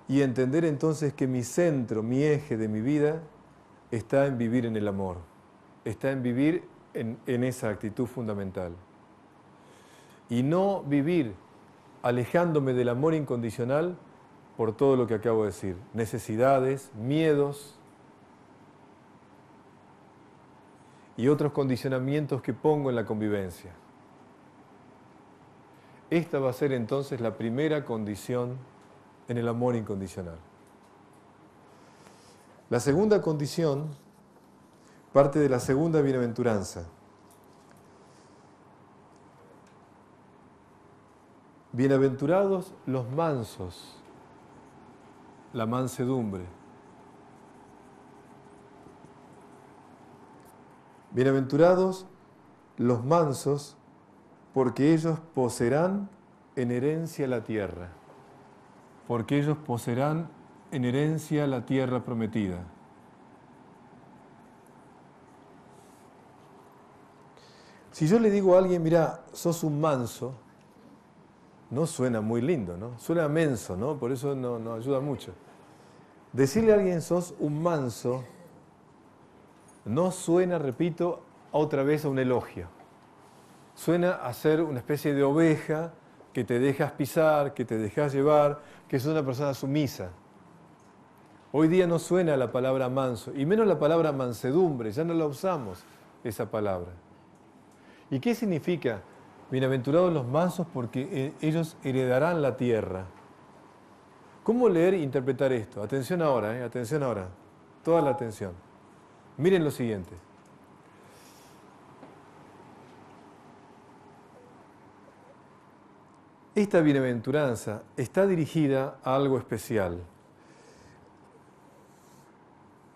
Speaker 1: Y entender entonces que mi centro, mi eje de mi vida está en vivir en el amor, está en vivir en, en esa actitud fundamental. Y no vivir alejándome del amor incondicional por todo lo que acabo de decir, necesidades, miedos, y otros condicionamientos que pongo en la convivencia. Esta va a ser entonces la primera condición en el amor incondicional. La segunda condición parte de la segunda bienaventuranza. Bienaventurados los mansos, la mansedumbre. Bienaventurados los mansos, porque ellos poseerán en herencia la tierra, porque ellos poseerán en herencia la tierra prometida. Si yo le digo a alguien, mira, sos un manso, no suena muy lindo, ¿no? Suena menso, ¿no? Por eso no, no ayuda mucho. Decirle a alguien, sos un manso, no suena, repito, otra vez a un elogio. Suena a ser una especie de oveja que te dejas pisar, que te dejas llevar, que es una persona sumisa. Hoy día no suena la palabra manso, y menos la palabra mansedumbre, ya no la usamos esa palabra. ¿Y qué significa? Bienaventurados los mansos porque eh, ellos heredarán la tierra. ¿Cómo leer e interpretar esto? Atención ahora, eh, atención ahora, toda la atención. Miren lo siguiente. Esta bienaventuranza está dirigida a algo especial.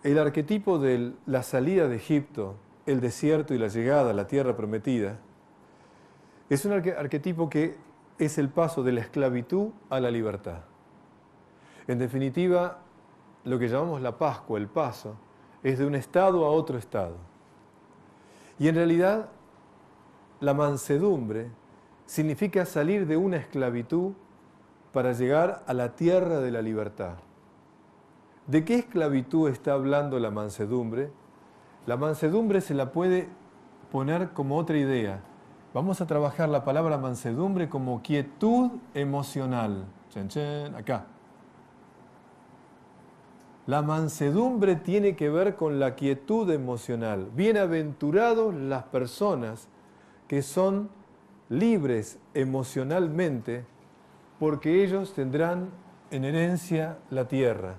Speaker 1: El arquetipo de la salida de Egipto, el desierto y la llegada a la tierra prometida, es un arquetipo que es el paso de la esclavitud a la libertad. En definitiva, lo que llamamos la Pascua, el paso, es de un estado a otro estado. Y en realidad, la mansedumbre significa salir de una esclavitud para llegar a la tierra de la libertad. ¿De qué esclavitud está hablando la mansedumbre? La mansedumbre se la puede poner como otra idea. Vamos a trabajar la palabra mansedumbre como quietud emocional. Chen, acá. La mansedumbre tiene que ver con la quietud emocional. Bienaventurados las personas que son libres emocionalmente porque ellos tendrán en herencia la tierra.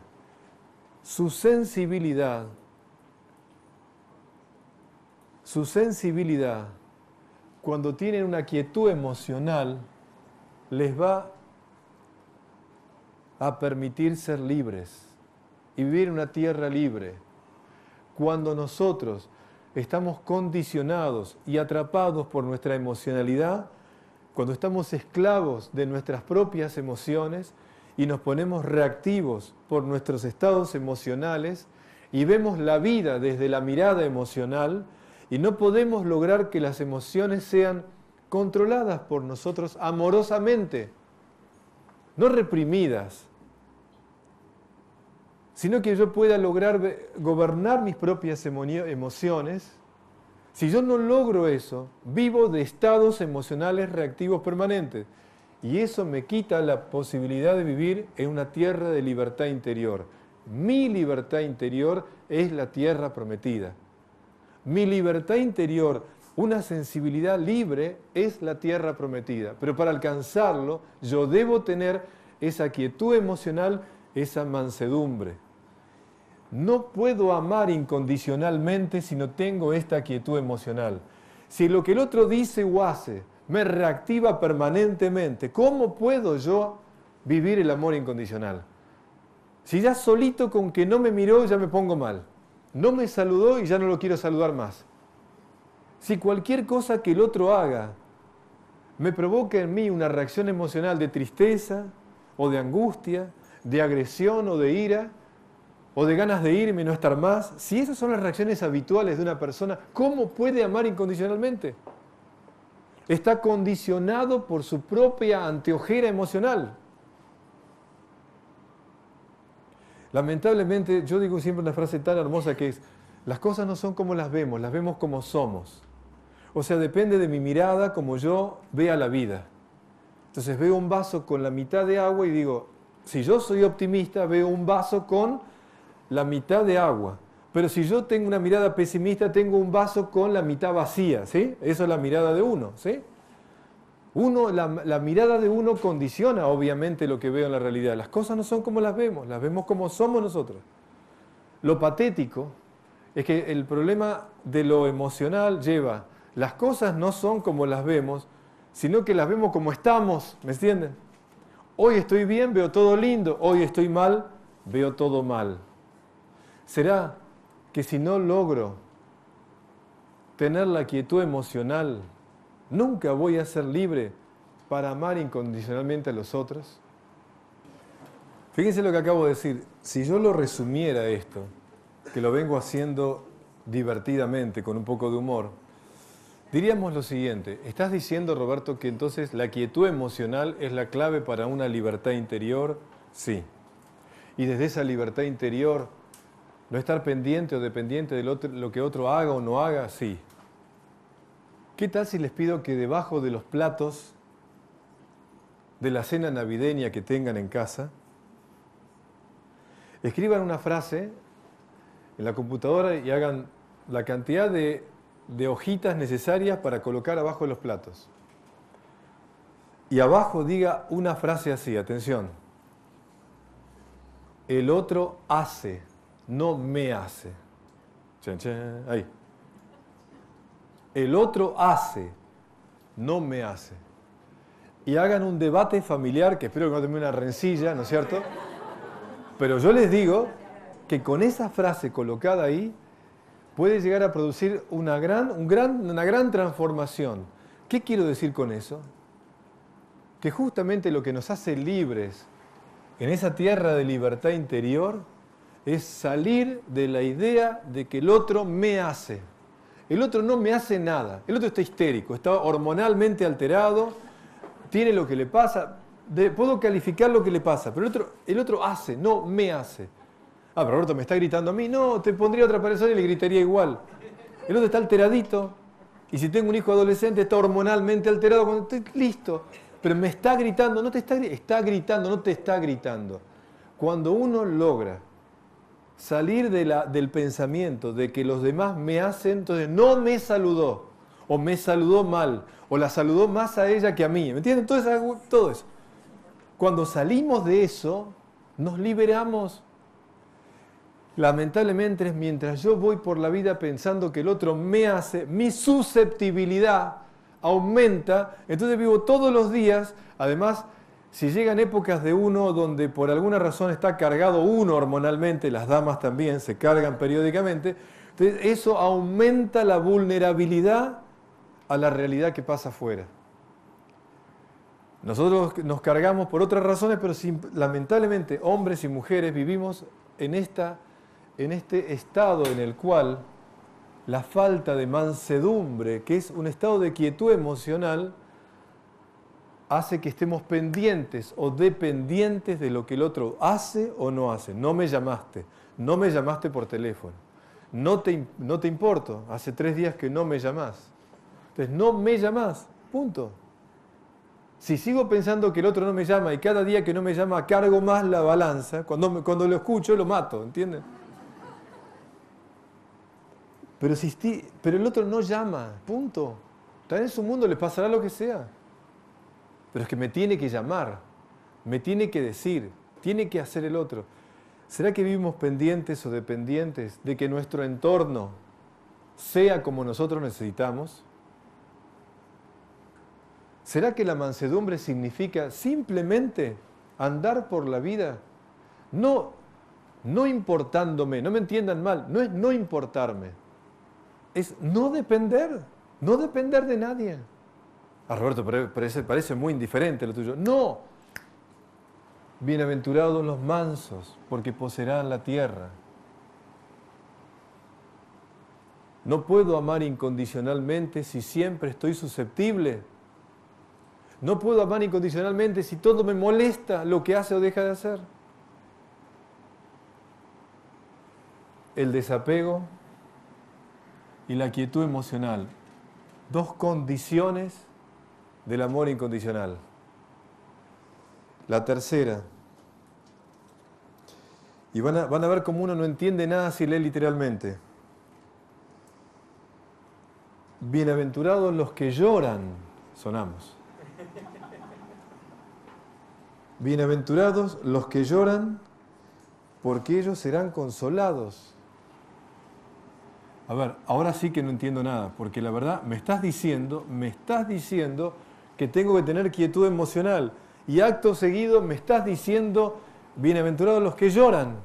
Speaker 1: Su sensibilidad, su sensibilidad, cuando tienen una quietud emocional, les va a permitir ser libres y vivir en una tierra libre. Cuando nosotros estamos condicionados y atrapados por nuestra emocionalidad, cuando estamos esclavos de nuestras propias emociones y nos ponemos reactivos por nuestros estados emocionales y vemos la vida desde la mirada emocional y no podemos lograr que las emociones sean controladas por nosotros amorosamente, no reprimidas, sino que yo pueda lograr gobernar mis propias emociones. Si yo no logro eso, vivo de estados emocionales reactivos permanentes. Y eso me quita la posibilidad de vivir en una tierra de libertad interior. Mi libertad interior es la tierra prometida. Mi libertad interior, una sensibilidad libre, es la tierra prometida. Pero para alcanzarlo, yo debo tener esa quietud emocional, esa mansedumbre. No puedo amar incondicionalmente si no tengo esta quietud emocional. Si lo que el otro dice o hace me reactiva permanentemente, ¿cómo puedo yo vivir el amor incondicional? Si ya solito con que no me miró ya me pongo mal, no me saludó y ya no lo quiero saludar más. Si cualquier cosa que el otro haga me provoca en mí una reacción emocional de tristeza o de angustia, de agresión o de ira, o de ganas de irme y no estar más, si esas son las reacciones habituales de una persona, ¿cómo puede amar incondicionalmente? Está condicionado por su propia anteojera emocional. Lamentablemente, yo digo siempre una frase tan hermosa que es, las cosas no son como las vemos, las vemos como somos. O sea, depende de mi mirada como yo vea la vida. Entonces veo un vaso con la mitad de agua y digo, si yo soy optimista, veo un vaso con la mitad de agua. Pero si yo tengo una mirada pesimista, tengo un vaso con la mitad vacía, ¿sí? Eso es la mirada de uno, ¿sí? la, la, mirada de uno condiciona obviamente lo que veo en la realidad. Las cosas no son como las vemos, las vemos como somos nosotros. Lo patético es que el problema de lo emocional lleva, las cosas no son como las vemos, sino que las vemos como estamos, ¿me entienden? Hoy estoy bien, veo todo lindo, hoy estoy mal, veo todo mal. ¿Será que si no logro tener la quietud emocional, nunca voy a ser libre para amar incondicionalmente a los otros? Fíjense lo que acabo de decir. Si yo lo resumiera esto, que lo vengo haciendo divertidamente, con un poco de humor, diríamos lo siguiente. Estás diciendo, Roberto, que entonces la quietud emocional es la clave para una libertad interior. Sí. Y desde esa libertad interior no estar pendiente o dependiente de lo que otro haga o no haga, sí. ¿Qué tal si les pido que debajo de los platos de la cena navideña que tengan en casa, escriban una frase en la computadora y hagan la cantidad de, hojitas necesarias para colocar abajo de los platos? Y abajo diga una frase así, atención. El otro hace no me hace. ahí. El otro hace, no me hace. Y hagan un debate familiar, que espero que no termine una rencilla, ¿no es cierto? Pero yo les digo que con esa frase colocada ahí puede llegar a producir una gran, gran, una gran transformación. ¿Qué quiero decir con eso? Que justamente lo que nos hace libres en esa tierra de libertad interior es salir de la idea de que el otro me hace. El otro no me hace nada. El otro está histérico, está hormonalmente alterado, tiene lo que le pasa. puedo calificar lo que le pasa, pero el otro, el otro hace, no me hace. Ah, pero Roberto me está gritando a mí. No, te pondría otra persona y le gritaría igual. El otro está alteradito. Y si tengo un hijo adolescente, está hormonalmente alterado. listo, pero me está gritando, no te está, está gritando, no te está gritando. Cuando uno logra salir del pensamiento de que los demás me hacen, entonces no me saludó, o me saludó mal, o la saludó más a ella que a mí. ¿Me entienden? Todo todo eso. Cuando salimos de eso, nos liberamos. Lamentablemente, mientras yo voy por la vida pensando que el otro me hace, mi susceptibilidad aumenta, entonces vivo todos los días, además si llegan épocas de uno donde por alguna razón está cargado uno hormonalmente, las damas también se cargan periódicamente, entonces eso aumenta la vulnerabilidad a la realidad que pasa afuera. Nosotros nos cargamos por otras razones, pero lamentablemente hombres y mujeres vivimos en, esta, en este estado en el cual la falta de mansedumbre, que es un estado de quietud emocional, hace que estemos pendientes o dependientes de lo que el otro hace o no hace. No me llamaste, no me llamaste por teléfono, no te, no te importo, hace tres días que no me llamás. Entonces, no me llamás, punto. Si sigo pensando que el otro no me llama y cada día que no me llama cargo más la balanza, cuando, cuando lo escucho lo mato, entiende. Pero, si, pero el otro no llama, punto. Está en su mundo, le pasará lo que sea. Pero es que me tiene que llamar, me tiene que decir, tiene que hacer el otro. ¿Será que vivimos pendientes o dependientes de que nuestro entorno sea como nosotros necesitamos? ¿Será que la mansedumbre significa simplemente andar por la vida? No, no importándome, no me entiendan mal, no es no importarme, es no depender, no depender de nadie. A ah, Roberto, parece, parece muy indiferente lo tuyo. No. Bienaventurados los mansos, porque poseerán la tierra. No puedo amar incondicionalmente si siempre estoy susceptible. No puedo amar incondicionalmente si todo me molesta lo que hace o deja de hacer. El desapego y la quietud emocional, dos condiciones del amor incondicional. La tercera. Y van a, ver cómo uno no entiende nada si lee literalmente. Bienaventurados los que lloran, sonamos. Bienaventurados los que lloran, porque ellos serán consolados. A ver, ahora sí que no entiendo nada, porque la verdad me estás diciendo, me estás diciendo que tengo que tener quietud emocional. Y acto seguido me estás diciendo, bienaventurados los que lloran.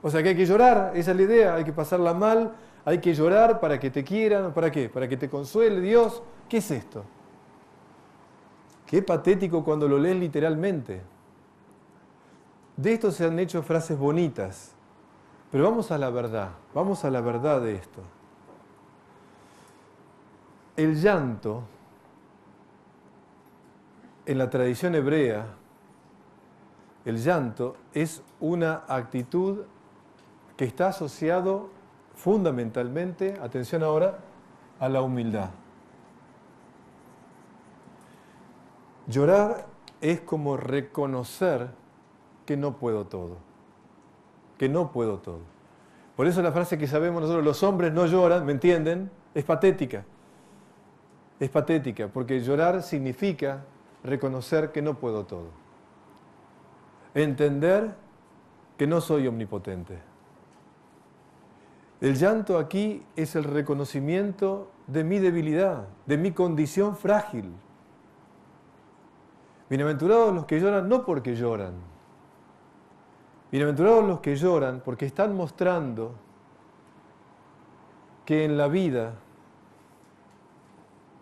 Speaker 1: O sea que hay que llorar, esa es la idea, hay que pasarla mal, hay que llorar para que te quieran, ¿para qué? Para que te consuele Dios. ¿Qué es esto? Qué patético cuando lo lees literalmente. De esto se han hecho frases bonitas, pero vamos a la verdad, vamos a la verdad de esto. El llanto en la tradición hebrea, el llanto es una actitud que está asociado fundamentalmente, atención ahora, a la humildad. Llorar es como reconocer que no puedo todo, que no puedo todo. Por eso la frase que sabemos nosotros, los hombres no lloran, ¿me entienden? Es patética. Es patética, porque llorar significa reconocer que no puedo todo. Entender que no soy omnipotente. El llanto aquí es el reconocimiento de mi debilidad, de mi condición frágil. Bienaventurados los que lloran no porque lloran. Bienaventurados los que lloran porque están mostrando que en la vida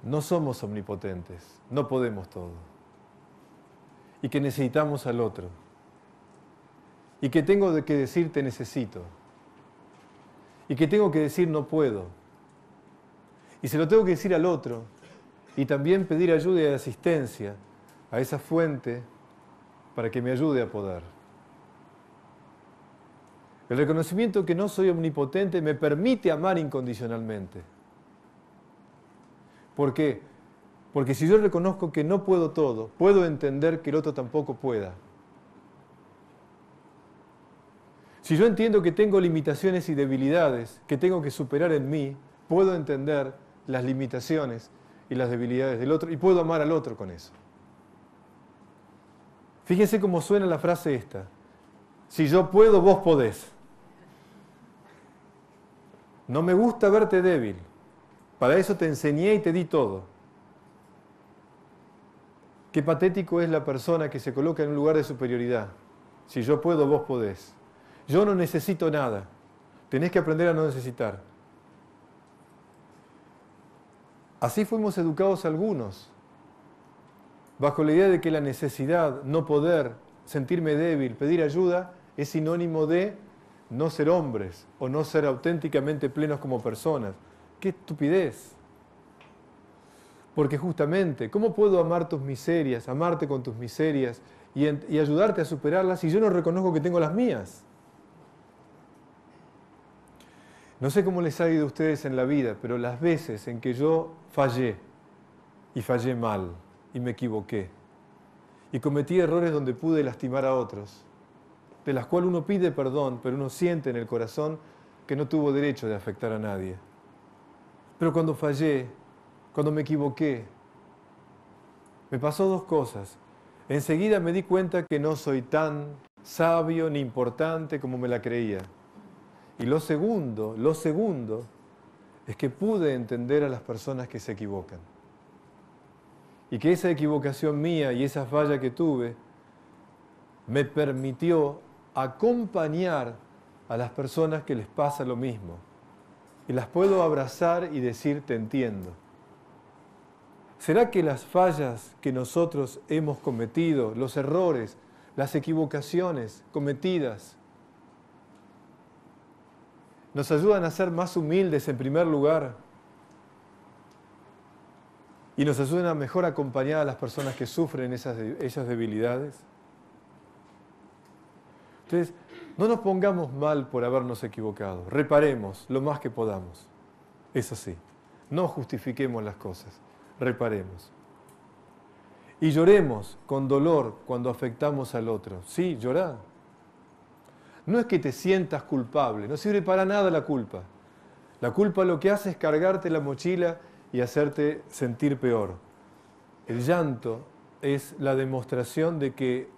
Speaker 1: no somos omnipotentes, no podemos todo y que necesitamos al otro. Y que tengo que decir te necesito. Y que tengo que decir no puedo. Y se lo tengo que decir al otro. Y también pedir ayuda y asistencia a esa fuente para que me ayude a poder. El reconocimiento que no soy omnipotente me permite amar incondicionalmente. Porque porque si yo reconozco que no puedo todo, puedo entender que el otro tampoco pueda. Si yo entiendo que tengo limitaciones y debilidades que tengo que superar en mí, puedo entender las limitaciones y las debilidades del otro y puedo amar al otro con eso. Fíjense cómo suena la frase esta. Si yo puedo, vos podés. No me gusta verte débil. Para eso te enseñé y te di todo. Qué patético es la persona que se coloca en un lugar de superioridad. Si yo puedo, vos podés. Yo no necesito nada. Tenés que aprender a no necesitar. Así fuimos educados algunos, bajo la idea de que la necesidad, no poder, sentirme débil, pedir ayuda, es sinónimo de no ser hombres o no ser auténticamente plenos como personas. ¡Qué estupidez! Porque justamente, ¿cómo puedo amar tus miserias, amarte con tus miserias y, ayudarte a superarlas si yo no reconozco que tengo las mías? No sé cómo les ha ido a ustedes en la vida, pero las veces en que yo fallé y fallé mal y me equivoqué y cometí errores donde pude lastimar a otros, de las cuales uno pide perdón, pero uno siente en el corazón que no tuvo derecho de afectar a nadie. Pero cuando fallé cuando me equivoqué. Me pasó dos cosas. Enseguida me di cuenta que no soy tan sabio ni importante como me la creía. Y lo segundo, lo segundo, es que pude entender a las personas que se equivocan. Y que esa equivocación mía y esa falla que tuve me permitió acompañar a las personas que les pasa lo mismo. Y las puedo abrazar y decir te entiendo. ¿Será que las fallas que nosotros hemos cometido, los errores, las equivocaciones cometidas, nos ayudan a ser más humildes en primer lugar y nos ayudan a mejor acompañar a las personas que sufren esas, esas debilidades? Entonces, no nos pongamos mal por habernos equivocado, reparemos lo más que podamos, eso sí, no justifiquemos las cosas reparemos. Y lloremos con dolor cuando afectamos al otro. Sí, llorar No es que te sientas culpable, no sirve para nada la culpa. La culpa lo que hace es cargarte la mochila y hacerte sentir peor. El llanto es la demostración de que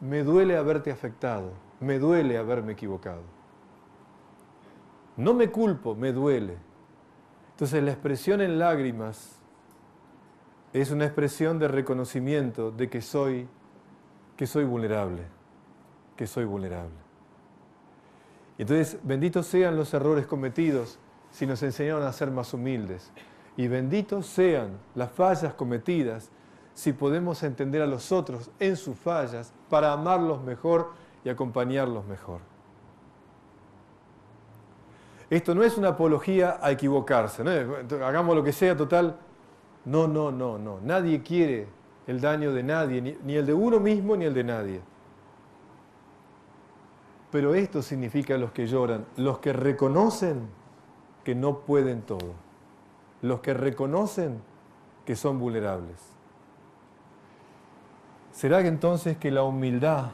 Speaker 1: me duele haberte afectado, me duele haberme equivocado. No me culpo, me duele. Entonces la expresión en lágrimas es una expresión de reconocimiento de que soy, que soy vulnerable, que soy vulnerable. Y entonces, benditos sean los errores cometidos si nos enseñaron a ser más humildes. Y benditos sean las fallas cometidas si podemos entender a los otros en sus fallas para amarlos mejor y acompañarlos mejor. Esto no es una apología a equivocarse, hagamos lo que sea, total, no, no, no, no. Nadie quiere el daño de nadie, ni, el de uno mismo ni el de nadie. Pero esto significa los que lloran, los que reconocen que no pueden todo, los que reconocen que son vulnerables. ¿Será que entonces que la humildad,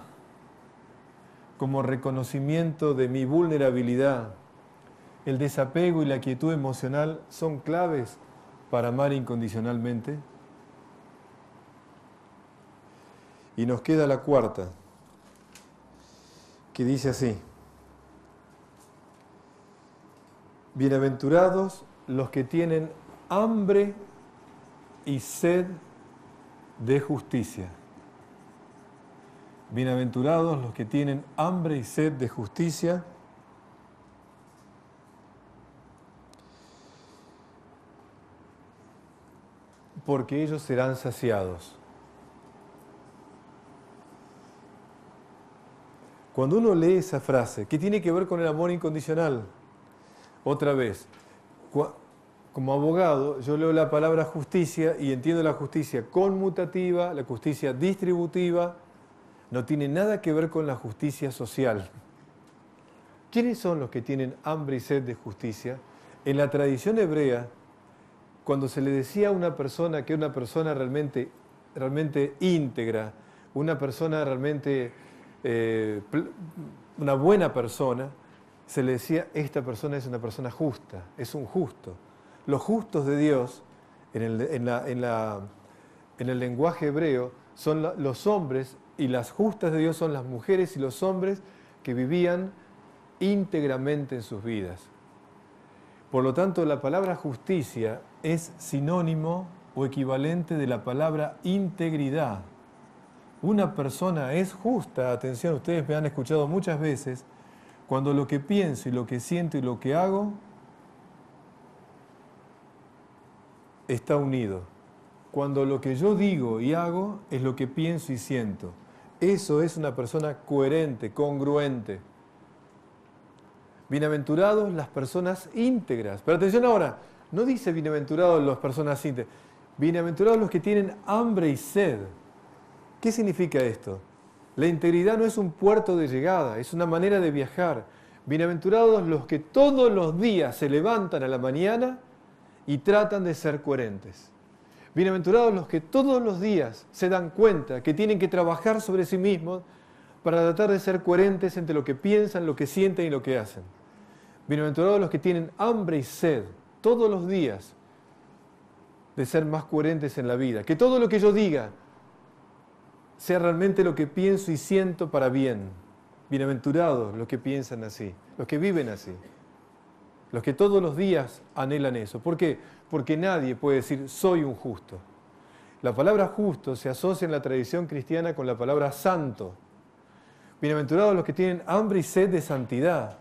Speaker 1: como reconocimiento de mi vulnerabilidad, el desapego y la quietud emocional son claves para amar incondicionalmente. Y nos queda la cuarta, que dice así, bienaventurados los que tienen hambre y sed de justicia. Bienaventurados los que tienen hambre y sed de justicia, porque ellos serán saciados. Cuando uno lee esa frase, ¿qué tiene que ver con el amor incondicional? Otra vez, como abogado, yo leo la palabra justicia y entiendo la justicia conmutativa, la justicia distributiva, no tiene nada que ver con la justicia social. ¿Quiénes son los que tienen hambre y sed de justicia? En la tradición hebrea, cuando se le decía a una persona que una persona realmente, realmente íntegra, una persona realmente, eh, una buena persona, se le decía, esta persona es una persona justa, es un justo. Los justos de Dios, en el, lenguaje hebreo, son los hombres y las justas de Dios son las mujeres y los hombres que vivían íntegramente en sus vidas. Por lo tanto, la palabra justicia es sinónimo o equivalente de la palabra integridad. Una persona es justa, atención, ustedes me han escuchado muchas veces, cuando lo que pienso y lo que siento y lo que hago está unido. Cuando lo que yo digo y hago es lo que pienso y siento. Eso es una persona coherente, congruente bienaventurados las personas íntegras. Pero atención ahora, no dice bienaventurados las personas íntegras, bienaventurados los que tienen hambre y sed. ¿Qué significa esto? La integridad no es un puerto de llegada, es una manera de viajar. Bienaventurados los que todos los días se levantan a la mañana y tratan de ser coherentes. Bienaventurados los que todos los días se dan cuenta que tienen que trabajar sobre sí mismos para tratar de ser coherentes entre lo que piensan, lo que sienten y lo que hacen. Bienaventurados los que tienen hambre y sed todos los días de ser más coherentes en la vida. Que todo lo que yo diga sea realmente lo que pienso y siento para bien. Bienaventurados los que piensan así, los que viven así, los que todos los días anhelan eso. ¿Por qué? Porque nadie puede decir soy un justo. La palabra justo se asocia en la tradición cristiana con la palabra santo. Bienaventurados los que tienen hambre y sed de santidad.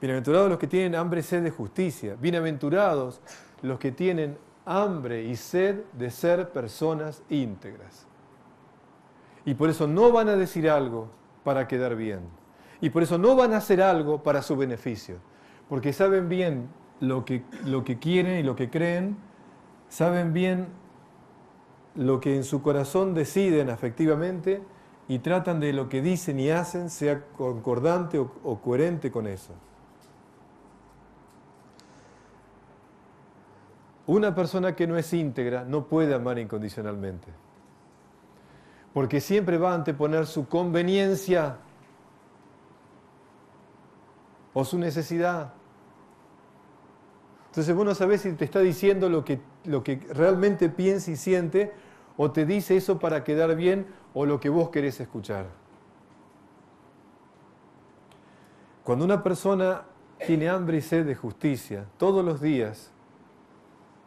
Speaker 1: Bienaventurados los que tienen hambre y sed de justicia. Bienaventurados los que tienen hambre y sed de ser personas íntegras. Y por eso no van a decir algo para quedar bien. Y por eso no van a hacer algo para su beneficio. Porque saben bien lo que, lo que quieren y lo que creen. Saben bien lo que en su corazón deciden afectivamente y tratan de lo que dicen y hacen sea concordante o coherente con eso. Una persona que no es íntegra no puede amar incondicionalmente, porque siempre va a anteponer su conveniencia o su necesidad. Entonces vos no sabés si te está diciendo lo que, lo que realmente piensa y siente o te dice eso para quedar bien o lo que vos querés escuchar. Cuando una persona tiene hambre y sed de justicia todos los días,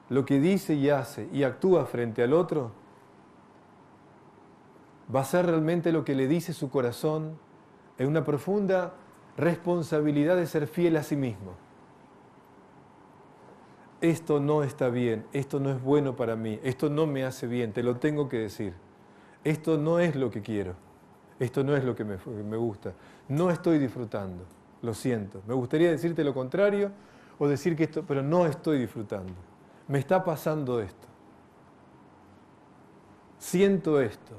Speaker 1: lo que dice y hace y actúa frente al otro, va a ser realmente lo que le dice su corazón en una profunda responsabilidad de ser fiel a sí mismo. Esto no está bien, esto no es bueno para mí, esto no me hace bien, te lo tengo que decir. Esto no es lo que quiero, esto no es lo que me, me gusta, no estoy disfrutando, lo siento. Me gustaría decirte lo contrario o decir que esto, pero no estoy disfrutando me está pasando esto, siento esto,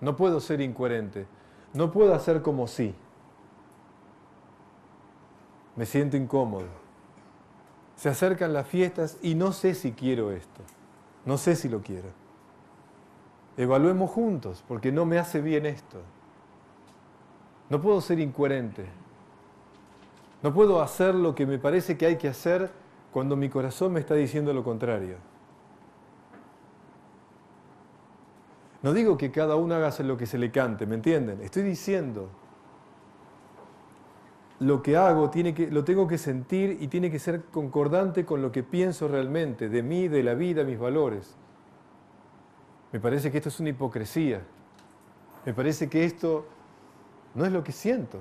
Speaker 1: no puedo ser incoherente, no puedo hacer como si. me siento incómodo, se acercan las fiestas y no sé si quiero esto, no sé si lo quiero. Evaluemos juntos, porque no me hace bien esto. No puedo ser incoherente. No puedo hacer lo que me parece que hay que hacer cuando mi corazón me está diciendo lo contrario. No digo que cada uno haga lo que se le cante, ¿me entienden? Estoy diciendo, lo que hago tiene que, lo tengo que sentir y tiene que ser concordante con lo que pienso realmente, de mí, de la vida, mis valores. Me parece que esto es una hipocresía. Me parece que esto no es lo que siento.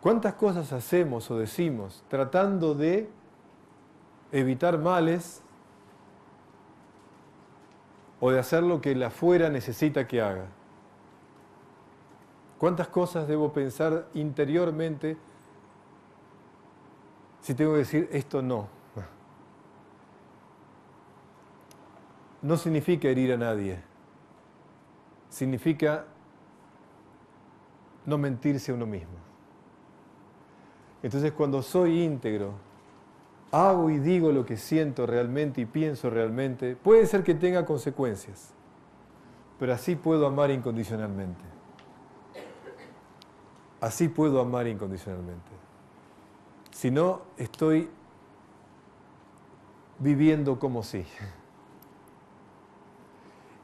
Speaker 1: ¿Cuántas cosas hacemos o decimos tratando de evitar males o de hacer lo que el afuera necesita que haga? ¿Cuántas cosas debo pensar interiormente si tengo que decir esto no? No significa herir a nadie, significa no mentirse a uno mismo. Entonces cuando soy íntegro, hago y digo lo que siento realmente y pienso realmente, puede ser que tenga consecuencias, pero así puedo amar incondicionalmente. Así puedo amar incondicionalmente. Si no, estoy viviendo como si.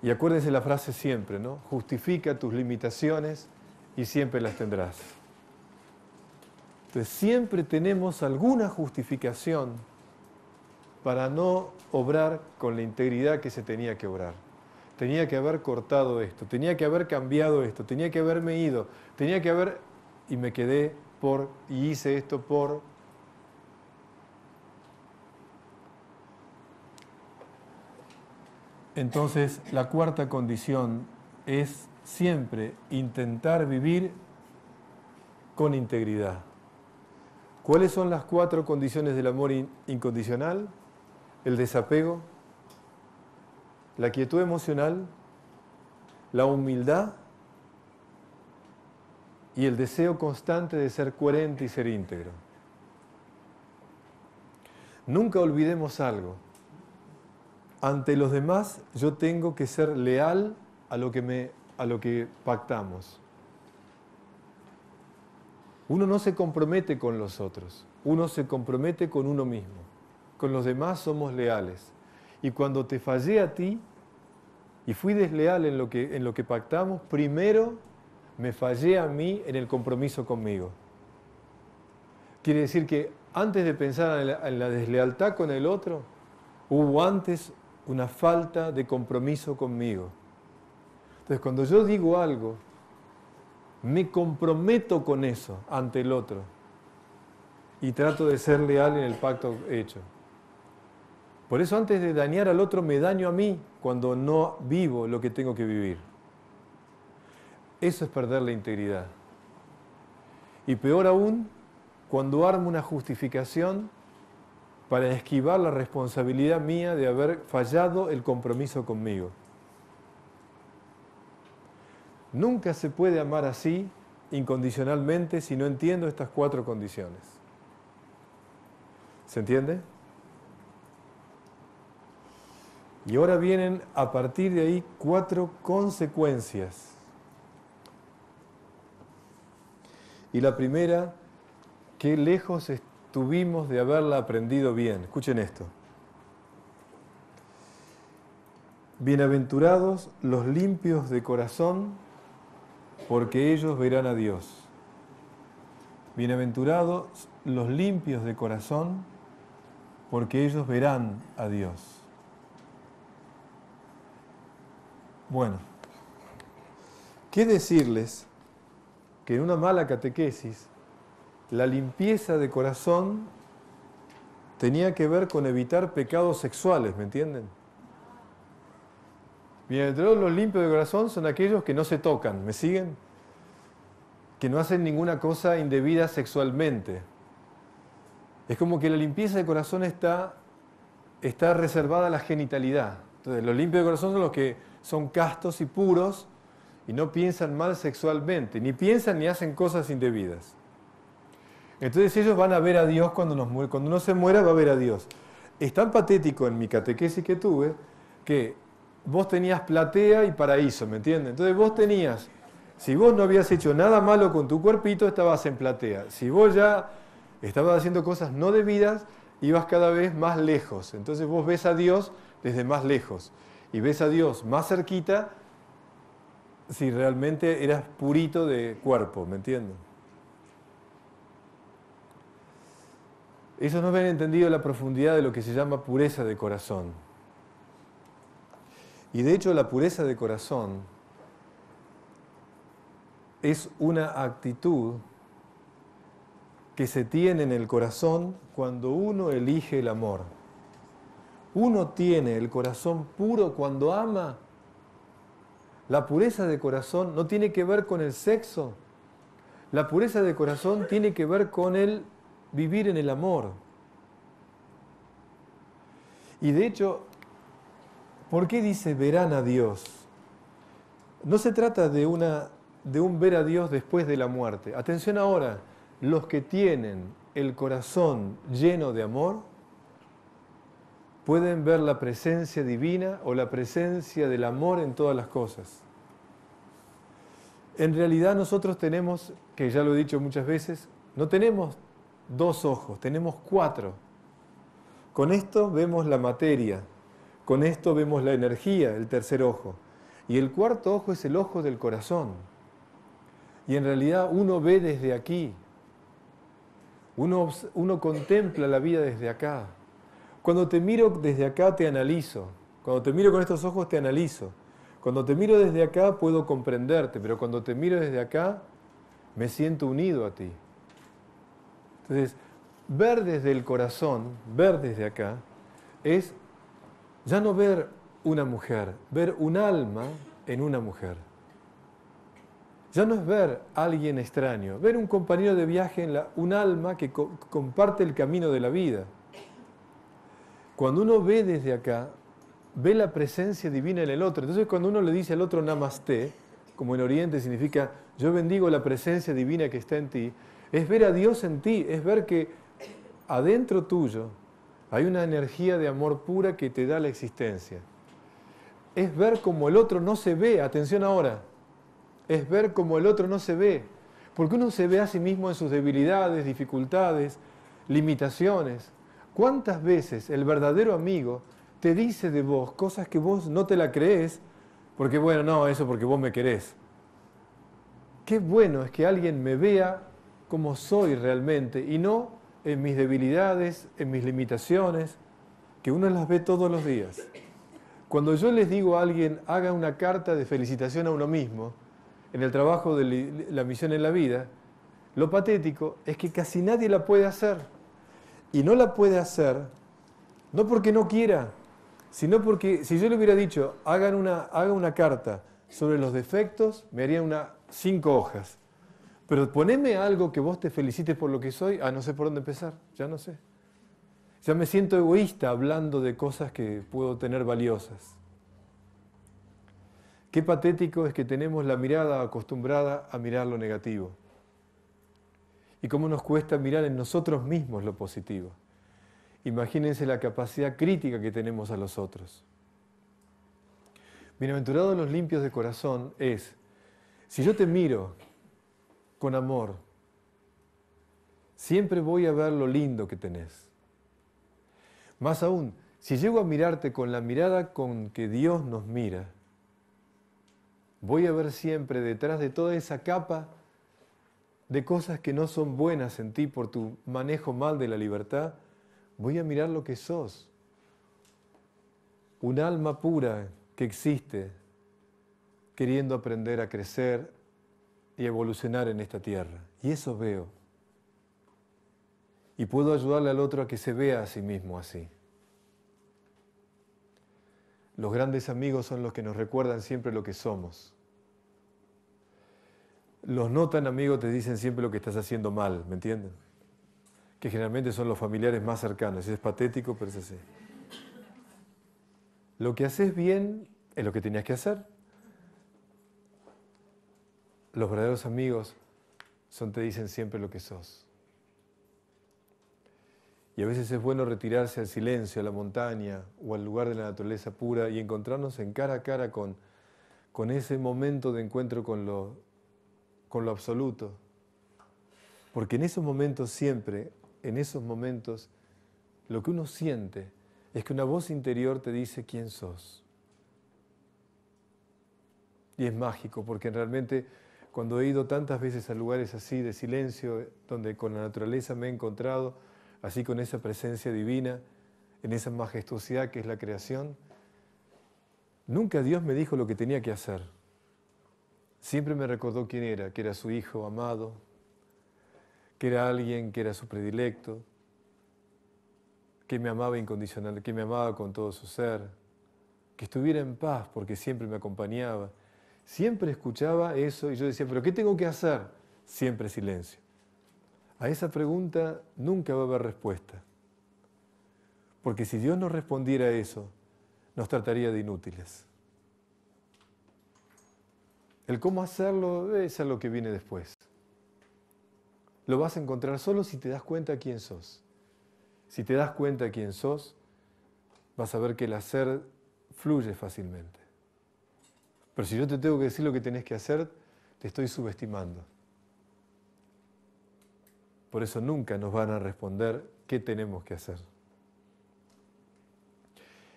Speaker 1: Y acuérdense la frase siempre, ¿no? Justifica tus limitaciones y siempre las tendrás. Entonces este, siempre tenemos alguna justificación para no obrar con la integridad que se tenía que obrar. Tenía que haber cortado esto, tenía que haber cambiado esto, tenía que haberme ido, tenía que haber... Y me quedé por, y hice esto por... Entonces, la cuarta condición es siempre intentar vivir con integridad. ¿Cuáles son las cuatro condiciones del amor incondicional? El desapego, la quietud emocional, la humildad y el deseo constante de ser coherente y ser íntegro. Nunca olvidemos algo. Ante los demás yo tengo que ser leal a lo que, a lo que pactamos. Uno no se compromete con los otros, uno se compromete con uno mismo. Con los demás somos leales. Y cuando te fallé a ti y fui desleal en lo que, pactamos, primero me fallé a mí en el compromiso conmigo. Quiere decir que antes de pensar en la deslealtad con el otro, hubo antes una falta de compromiso conmigo. Entonces, cuando yo digo algo me comprometo con eso ante el otro y trato de ser leal en el pacto hecho. Por eso antes de dañar al otro me daño a mí cuando no vivo lo que tengo que vivir. Eso es perder la integridad. Y peor aún, cuando armo una justificación para esquivar la responsabilidad mía de haber fallado el compromiso conmigo. Nunca se puede amar así incondicionalmente si no entiendo estas cuatro condiciones. ¿Se entiende? Y ahora vienen a partir de ahí cuatro consecuencias. Y la primera, qué lejos estuvimos de haberla aprendido bien. Escuchen esto. Bienaventurados los limpios de corazón porque ellos verán a Dios. Bienaventurados los limpios de corazón, porque ellos verán a Dios. Bueno, ¿qué decirles que en una mala catequesis la limpieza de corazón tenía que ver con evitar pecados sexuales, ¿me entienden? Mientras los limpios de corazón son aquellos que no se tocan, ¿me siguen? Que no hacen ninguna cosa indebida sexualmente. Es como que la limpieza de corazón está, está reservada a la genitalidad. Entonces, los limpios de corazón son los que son castos y puros y no piensan mal sexualmente, ni piensan ni hacen cosas indebidas. Entonces ellos van a ver a Dios cuando, nos muere. cuando uno se muera va a ver a Dios. Es tan patético en mi catequesis que tuve que vos tenías platea y paraíso, ¿me entiendes? Entonces vos tenías, si vos no habías hecho nada malo con tu cuerpito, estabas en platea. Si vos ya estabas haciendo cosas no debidas, ibas cada vez más lejos. Entonces vos ves a Dios desde más lejos y ves a Dios más cerquita si realmente eras purito de cuerpo, ¿me entiendes? Eso no habían entendido la profundidad de lo que se llama pureza de corazón. Y de hecho la pureza de corazón es una actitud que se tiene en el corazón cuando uno elige el amor. Uno tiene el corazón puro cuando ama. La pureza de corazón no tiene que ver con el sexo. La pureza de corazón tiene que ver con el vivir en el amor. Y de hecho, ¿Por qué dice verán a Dios? No se trata de, de un ver a Dios después de la muerte. Atención ahora, los que tienen el corazón lleno de amor pueden ver la presencia divina o la presencia del amor en todas las cosas. En realidad nosotros tenemos, que ya lo he dicho muchas veces, no tenemos dos ojos, tenemos cuatro. Con esto vemos la materia, con esto vemos la energía, el tercer ojo. Y el cuarto ojo es el ojo del corazón. Y en realidad uno ve desde aquí. Uno, contempla la vida desde acá. Cuando te miro desde acá te analizo. Cuando te miro con estos ojos te analizo. Cuando te miro desde acá puedo comprenderte, pero cuando te miro desde acá me siento unido a ti. Entonces, ver desde el corazón, ver desde acá, es ya no ver una mujer, ver un alma en una mujer. Ya no es ver a alguien extraño, ver un compañero de viaje, en la, un alma que comparte el camino de la vida. Cuando uno ve desde acá, ve la presencia divina en el otro. Entonces cuando uno le dice al otro namaste, como en Oriente significa yo bendigo la presencia divina que está en ti, es ver a Dios en ti, es ver que adentro tuyo hay una energía de amor pura que te da la existencia. Es ver como el otro no se ve, atención ahora, es ver como el otro no se ve, porque uno se ve a sí mismo en sus debilidades, dificultades, limitaciones. ¿Cuántas veces el verdadero amigo te dice de vos cosas que vos no te la crees? Porque bueno, no, eso porque vos me querés. Qué bueno es que alguien me vea como soy realmente y no en mis debilidades, en mis limitaciones, que uno las ve todos los días. Cuando yo les digo a alguien, haga una carta de felicitación a uno mismo, en el trabajo de la misión en la vida, lo patético es que casi nadie la puede hacer. Y no la puede hacer, no porque no quiera, sino porque si yo le hubiera dicho, hagan una, haga una carta sobre los defectos, me haría una, cinco hojas. Pero poneme algo que vos te felicites por lo que soy, ah, no sé por dónde empezar, ya no sé. Ya me siento egoísta hablando de cosas que puedo tener valiosas. Qué patético es que tenemos la mirada acostumbrada a mirar lo negativo. Y cómo nos cuesta mirar en nosotros mismos lo positivo. Imagínense la capacidad crítica que tenemos a los otros. Bienaventurados los limpios de corazón es, si yo te miro con amor. Siempre voy a ver lo lindo que tenés. Más aún, si llego a mirarte con la mirada con que Dios nos mira, voy a ver siempre detrás de toda esa capa de cosas que no son buenas en ti por tu manejo mal de la libertad, voy a mirar lo que sos. Un alma pura que existe, queriendo aprender a crecer, y evolucionar en esta tierra. Y eso veo. Y puedo ayudarle al otro a que se vea a sí mismo así. Los grandes amigos son los que nos recuerdan siempre lo que somos. Los notan amigos te dicen siempre lo que estás haciendo mal, ¿me entienden? Que generalmente son los familiares más cercanos. Es patético, pero es así. Lo que haces bien es lo que tenías que hacer. Los verdaderos amigos son te dicen siempre lo que sos. Y a veces es bueno retirarse al silencio, a la montaña o al lugar de la naturaleza pura y encontrarnos en cara a cara con, con ese momento de encuentro con lo, con lo absoluto. Porque en esos momentos siempre, en esos momentos, lo que uno siente es que una voz interior te dice quién sos. Y es mágico porque realmente cuando he ido tantas veces a lugares así de silencio, donde con la naturaleza me he encontrado, así con esa presencia divina, en esa majestuosidad que es la creación, nunca Dios me dijo lo que tenía que hacer. Siempre me recordó quién era, que era su hijo amado, que era alguien que era su predilecto, que me amaba incondicionalmente, que me amaba con todo su ser, que estuviera en paz porque siempre me acompañaba Siempre escuchaba eso y yo decía, pero ¿qué tengo que hacer? Siempre silencio. A esa pregunta nunca va a haber respuesta. Porque si Dios nos respondiera a eso, nos trataría de inútiles. El cómo hacerlo es lo que viene después. Lo vas a encontrar solo si te das cuenta quién sos. Si te das cuenta quién sos, vas a ver que el hacer fluye fácilmente. Pero si yo te tengo que decir lo que tenés que hacer, te estoy subestimando. Por eso nunca nos van a responder qué tenemos que hacer.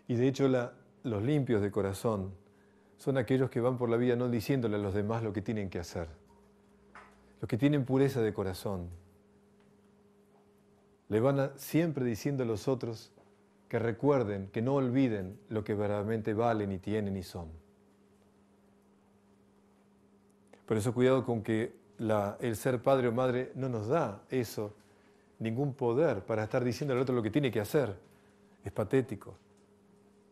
Speaker 1: Y de hecho los limpios de corazón son aquellos que van por la vida no diciéndole a los demás lo que tienen que hacer. Los que tienen pureza de corazón. Le van siempre diciendo a los otros que recuerden, que no olviden lo que verdaderamente valen y tienen y son. Por eso cuidado con que el ser padre o madre no nos da eso, ningún poder para estar diciendo al otro lo que tiene que hacer. Es patético.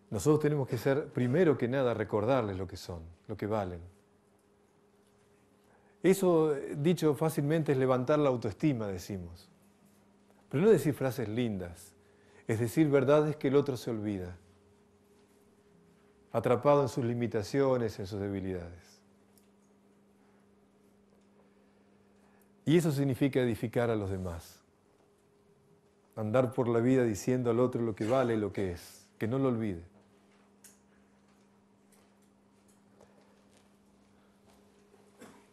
Speaker 1: Nosotros tenemos que ser, primero que nada, recordarles lo que son, lo que valen. Eso, eh, dicho fácilmente, es levantar la autoestima, decimos. Pero no decir frases lindas, es decir verdades que el otro se olvida, atrapado en sus limitaciones, en sus debilidades. Y eso significa edificar a los demás. Andar por la vida diciendo al otro lo que vale, lo que es, que no lo olvide.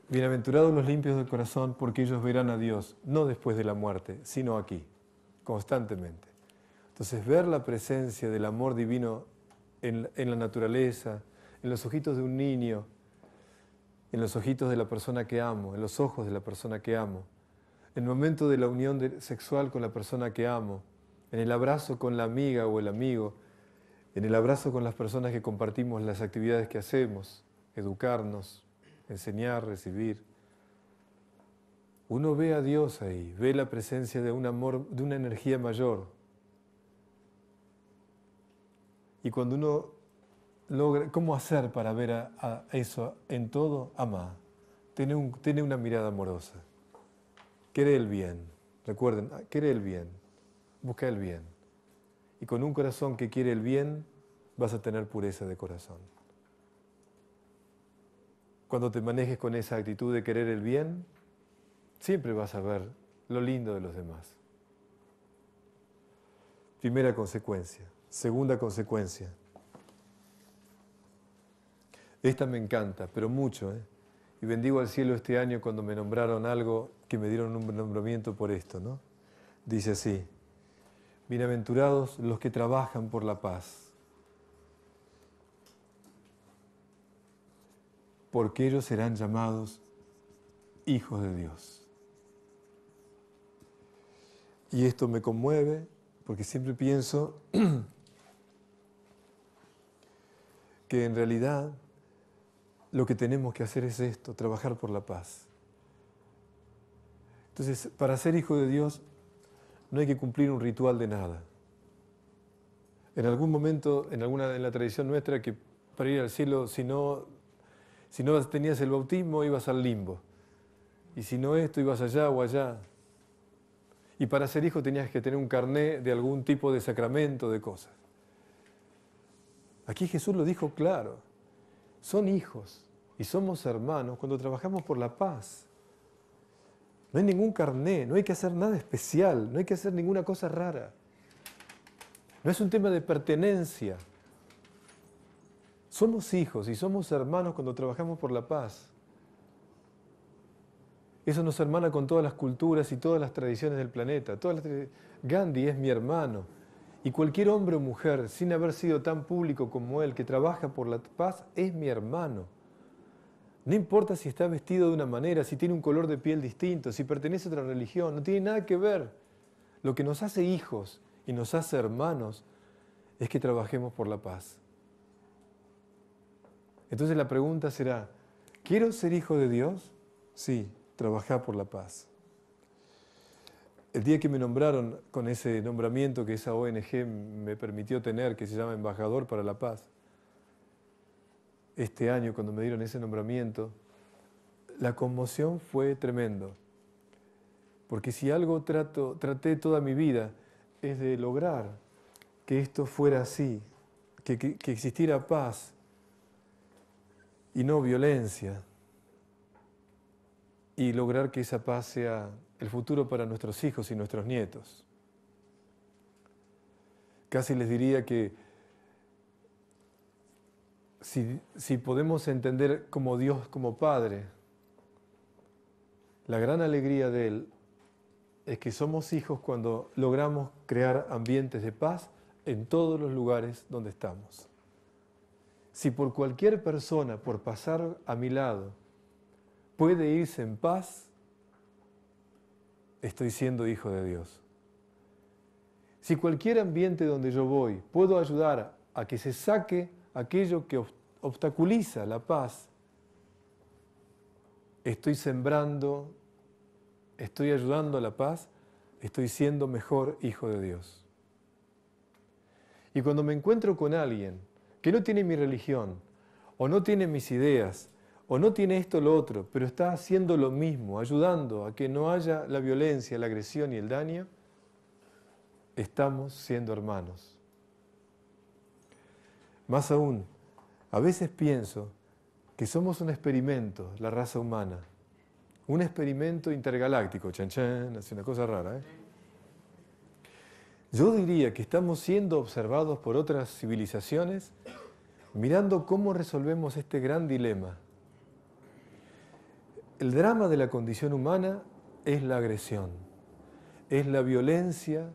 Speaker 1: Bienaventurados los limpios del corazón, porque ellos verán a Dios, no después de la muerte, sino aquí, constantemente. Entonces, ver la presencia del amor divino en, en la naturaleza, en los ojitos de un niño, en los ojitos de la persona que amo, en los ojos de la persona que amo, en el momento de la unión sexual con la persona que amo, en el abrazo con la amiga o el amigo, en el abrazo con las personas que compartimos las actividades que hacemos, educarnos, enseñar, recibir. Uno ve a Dios ahí, ve la presencia de un amor, de una energía mayor. Y cuando uno ¿cómo hacer para ver eso en todo? Ama. Tiene, tiene una mirada amorosa. Quiere el bien. Recuerden, ah, quiere el bien. Busca el bien. Y con un corazón que quiere el bien, vas a tener pureza de corazón. Cuando te manejes con esa actitud de querer el bien, siempre vas a ver lo lindo de los demás. Primera consecuencia. Segunda consecuencia. Esta me encanta, pero mucho. ¿eh? Y bendigo al cielo este año cuando me nombraron algo, que me dieron un nombramiento por esto, ¿no? Dice así, bienaventurados los que trabajan por la paz, porque ellos serán llamados hijos de Dios. Y esto me conmueve porque siempre pienso que en realidad lo que tenemos que hacer es esto, trabajar por la paz. Entonces, para ser hijo de Dios no hay que cumplir un ritual de nada. En algún momento, en alguna la tradición nuestra, que para ir al cielo, si no, si no tenías el bautismo, ibas al limbo. Y si no esto, ibas allá o allá. Y para ser hijo tenías que tener un carné de algún tipo de sacramento, de cosas. Aquí Jesús lo dijo claro son hijos y somos hermanos cuando trabajamos por la paz. No hay ningún carné, no hay que hacer nada especial, no hay que hacer ninguna cosa rara. No es un tema de pertenencia. Somos hijos y somos hermanos cuando trabajamos por la paz. Eso nos hermana con todas las culturas y todas las tradiciones del planeta. Gandhi es mi hermano. Y cualquier hombre o mujer, sin haber sido tan público como él, que trabaja por la paz, es mi hermano. No importa si está vestido de una manera, si tiene un color de piel distinto, si pertenece a otra religión, no tiene nada que ver. Lo que nos hace hijos y nos hace hermanos es que trabajemos por la paz. Entonces la pregunta será, ¿quiero ser hijo de Dios? Sí, trabajar por la paz el día que me nombraron con ese nombramiento que esa ONG me permitió tener, que se llama Embajador para la Paz, este año cuando me dieron ese nombramiento, la conmoción fue tremendo. Porque si algo traté toda mi vida es de lograr que esto fuera así, que existiera paz y no violencia y lograr que esa paz sea el futuro para nuestros hijos y nuestros nietos. Casi les diría que si, si podemos entender como Dios, como Padre, la gran alegría de Él es que somos hijos cuando logramos crear ambientes de paz en todos los lugares donde estamos. Si por cualquier persona, por pasar a mi lado, puede irse en paz, estoy siendo hijo de Dios. Si cualquier ambiente donde yo voy puedo ayudar a que se saque aquello que obstaculiza la paz, estoy sembrando, estoy ayudando a la paz, estoy siendo mejor hijo de Dios. Y cuando me encuentro con alguien que no tiene mi religión o no tiene mis ideas o no tiene esto o lo otro, pero está haciendo lo mismo, ayudando a que no haya la violencia, la agresión y el daño, estamos siendo hermanos. Más aún, a veces pienso que somos un experimento, la raza humana, un experimento intergaláctico, chan chan, es una cosa rara. ¿eh? Yo diría que estamos siendo observados por otras civilizaciones mirando cómo resolvemos este gran dilema el drama de la condición humana es la agresión, es la violencia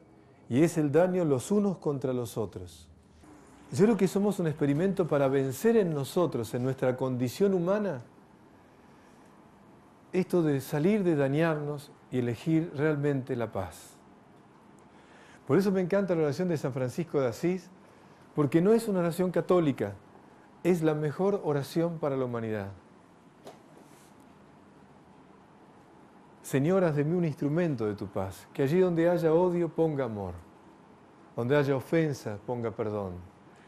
Speaker 1: y es el daño los unos contra los otros. Yo creo que somos un experimento para vencer en nosotros, en nuestra condición humana, esto de salir de dañarnos y elegir realmente la paz. Por eso me encanta la oración de San Francisco de Asís, porque no es una oración católica, es la mejor oración para la humanidad. Señor, haz de mí un instrumento de tu paz, que allí donde haya odio ponga amor, donde haya ofensa ponga perdón,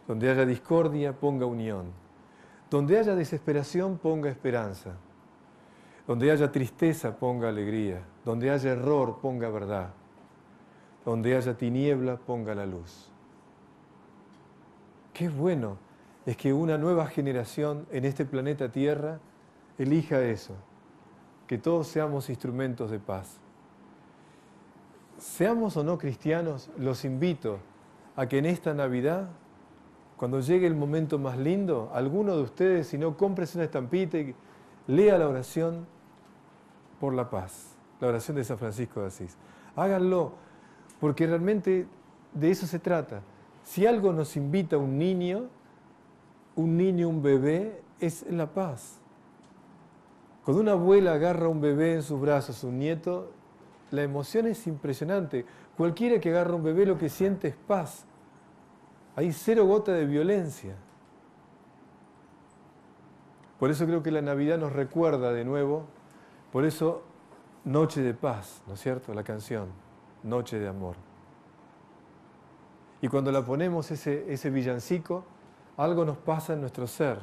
Speaker 1: donde haya discordia ponga unión, donde haya desesperación ponga esperanza, donde haya tristeza ponga alegría, donde haya error ponga verdad, donde haya tiniebla ponga la luz. Qué bueno es que una nueva generación en este planeta Tierra elija eso que todos seamos instrumentos de paz. Seamos o no cristianos, los invito a que en esta Navidad, cuando llegue el momento más lindo, alguno de ustedes, si no, cómprese una estampita y lea la oración por la paz, la oración de San Francisco de Asís. Háganlo, porque realmente de eso se trata. Si algo nos invita a un niño, un niño, un bebé, es la paz. Cuando una abuela agarra a un bebé en sus brazos, un nieto, la emoción es impresionante. Cualquiera que agarra a un bebé lo que siente es paz. Hay cero gota de violencia. Por eso creo que la Navidad nos recuerda de nuevo, por eso Noche de Paz, ¿no es cierto? La canción, Noche de Amor. Y cuando la ponemos ese, ese villancico, algo nos pasa en nuestro ser.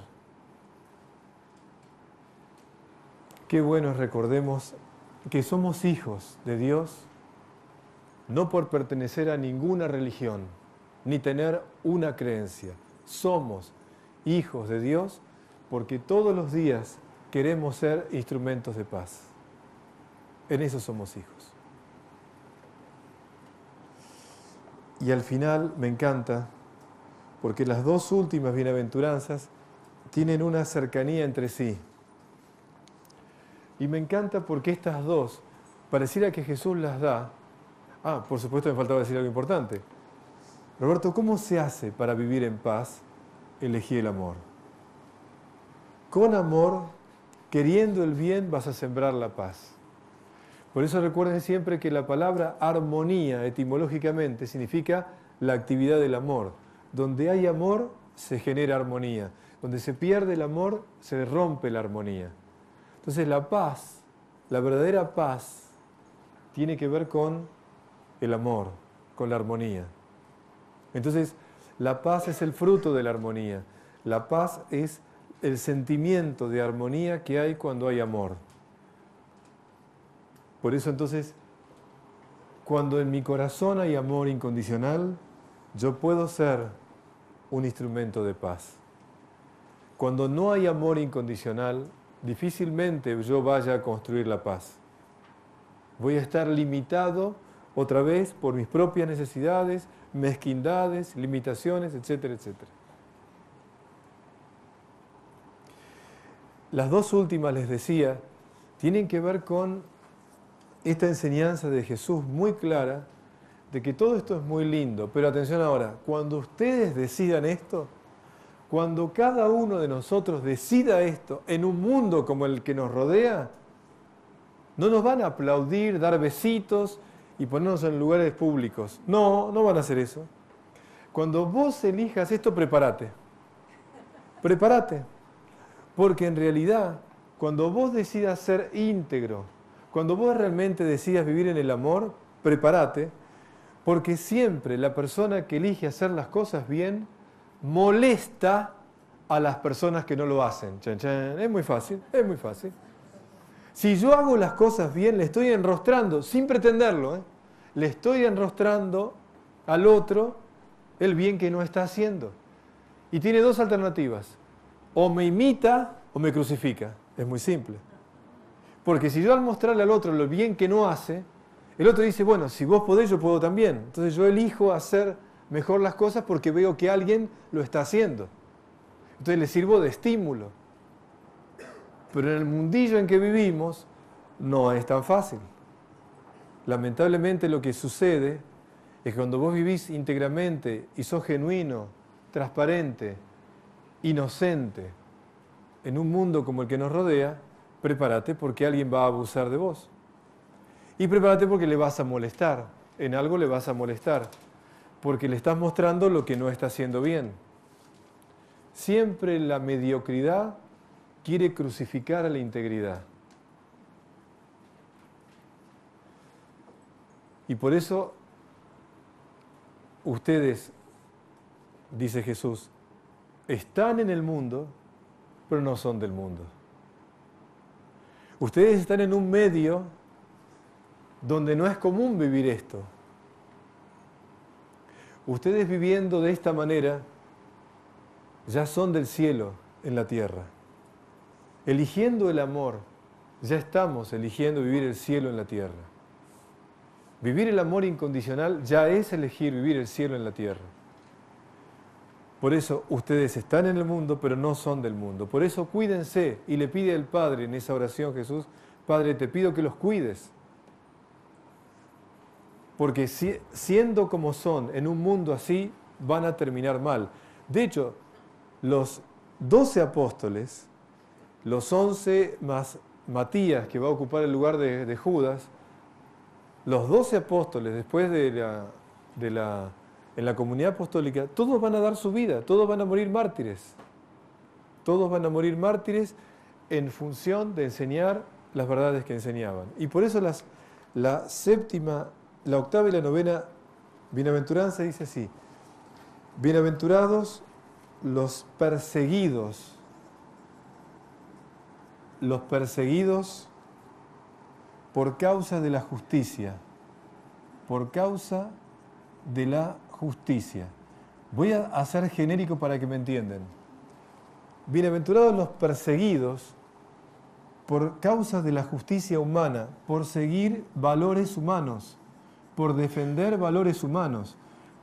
Speaker 1: Qué bueno recordemos que somos hijos de Dios no por pertenecer a ninguna religión ni tener una creencia. Somos hijos de Dios porque todos los días queremos ser instrumentos de paz. En eso somos hijos. Y al final me encanta porque las dos últimas bienaventuranzas tienen una cercanía entre sí. Y me encanta porque estas dos, pareciera que Jesús las da. Ah, por supuesto me faltaba decir algo importante. Roberto, ¿cómo se hace para vivir en paz? Elegí el amor. Con amor, queriendo el bien, vas a sembrar la paz. Por eso recuerden siempre que la palabra armonía etimológicamente significa la actividad del amor. Donde hay amor, se genera armonía. Donde se pierde el amor, se rompe la armonía. Entonces la paz, la verdadera paz, tiene que ver con el amor, con la armonía. Entonces, la paz es el fruto de la armonía. La paz es el sentimiento de armonía que hay cuando hay amor. Por eso entonces, cuando en mi corazón hay amor incondicional, yo puedo ser un instrumento de paz. Cuando no hay amor incondicional, difícilmente yo vaya a construir la paz. Voy a estar limitado otra vez por mis propias necesidades, mezquindades, limitaciones, etcétera, etcétera. Las dos últimas, les decía, tienen que ver con esta enseñanza de Jesús muy clara de que todo esto es muy lindo, pero atención ahora, cuando ustedes decidan esto, cuando cada uno de nosotros decida esto en un mundo como el que nos rodea, no nos van a aplaudir, dar besitos y ponernos en lugares públicos. No, no van a hacer eso. Cuando vos elijas esto, prepárate. Prepárate. Porque en realidad, cuando vos decidas ser íntegro, cuando vos realmente decidas vivir en el amor, prepárate. Porque siempre la persona que elige hacer las cosas bien molesta a las personas que no lo hacen. Es muy fácil, es muy fácil. Si yo hago las cosas bien, le estoy enrostrando, sin pretenderlo, ¿eh? le estoy enrostrando al otro el bien que no está haciendo. Y tiene dos alternativas. O me imita o me crucifica. Es muy simple. Porque si yo al mostrarle al otro lo bien que no hace, el otro dice, bueno, si vos podés, yo puedo también. Entonces yo elijo hacer mejor las cosas porque veo que alguien lo está haciendo. Entonces le sirvo de estímulo. Pero en el mundillo en que vivimos no es tan fácil. Lamentablemente lo que sucede es que cuando vos vivís íntegramente y sos genuino, transparente, inocente, en un mundo como el que nos rodea, prepárate porque alguien va a abusar de vos. Y prepárate porque le vas a molestar, en algo le vas a molestar porque le estás mostrando lo que no está haciendo bien. Siempre la mediocridad quiere crucificar a la integridad. Y por eso ustedes, dice Jesús, están en el mundo, pero no son del mundo. Ustedes están en un medio donde no es común vivir esto. Ustedes viviendo de esta manera ya son del cielo en la tierra. Eligiendo el amor, ya estamos eligiendo vivir el cielo en la tierra. Vivir el amor incondicional ya es elegir vivir el cielo en la tierra. Por eso ustedes están en el mundo, pero no son del mundo. Por eso cuídense y le pide al Padre en esa oración Jesús, Padre, te pido que los cuides porque siendo como son en un mundo así, van a terminar mal. De hecho, los doce apóstoles, los once más Matías, que va a ocupar el lugar de, Judas, los doce apóstoles, después de la, de la, en la comunidad apostólica, todos van a dar su vida, todos van a morir mártires. Todos van a morir mártires en función de enseñar las verdades que enseñaban. Y por eso la séptima la octava y la novena bienaventuranza dice así, bienaventurados los perseguidos, los perseguidos por causa de la justicia, por causa de la justicia. Voy a hacer genérico para que me entiendan. Bienaventurados los perseguidos por causa de la justicia humana, por seguir valores humanos por defender valores humanos,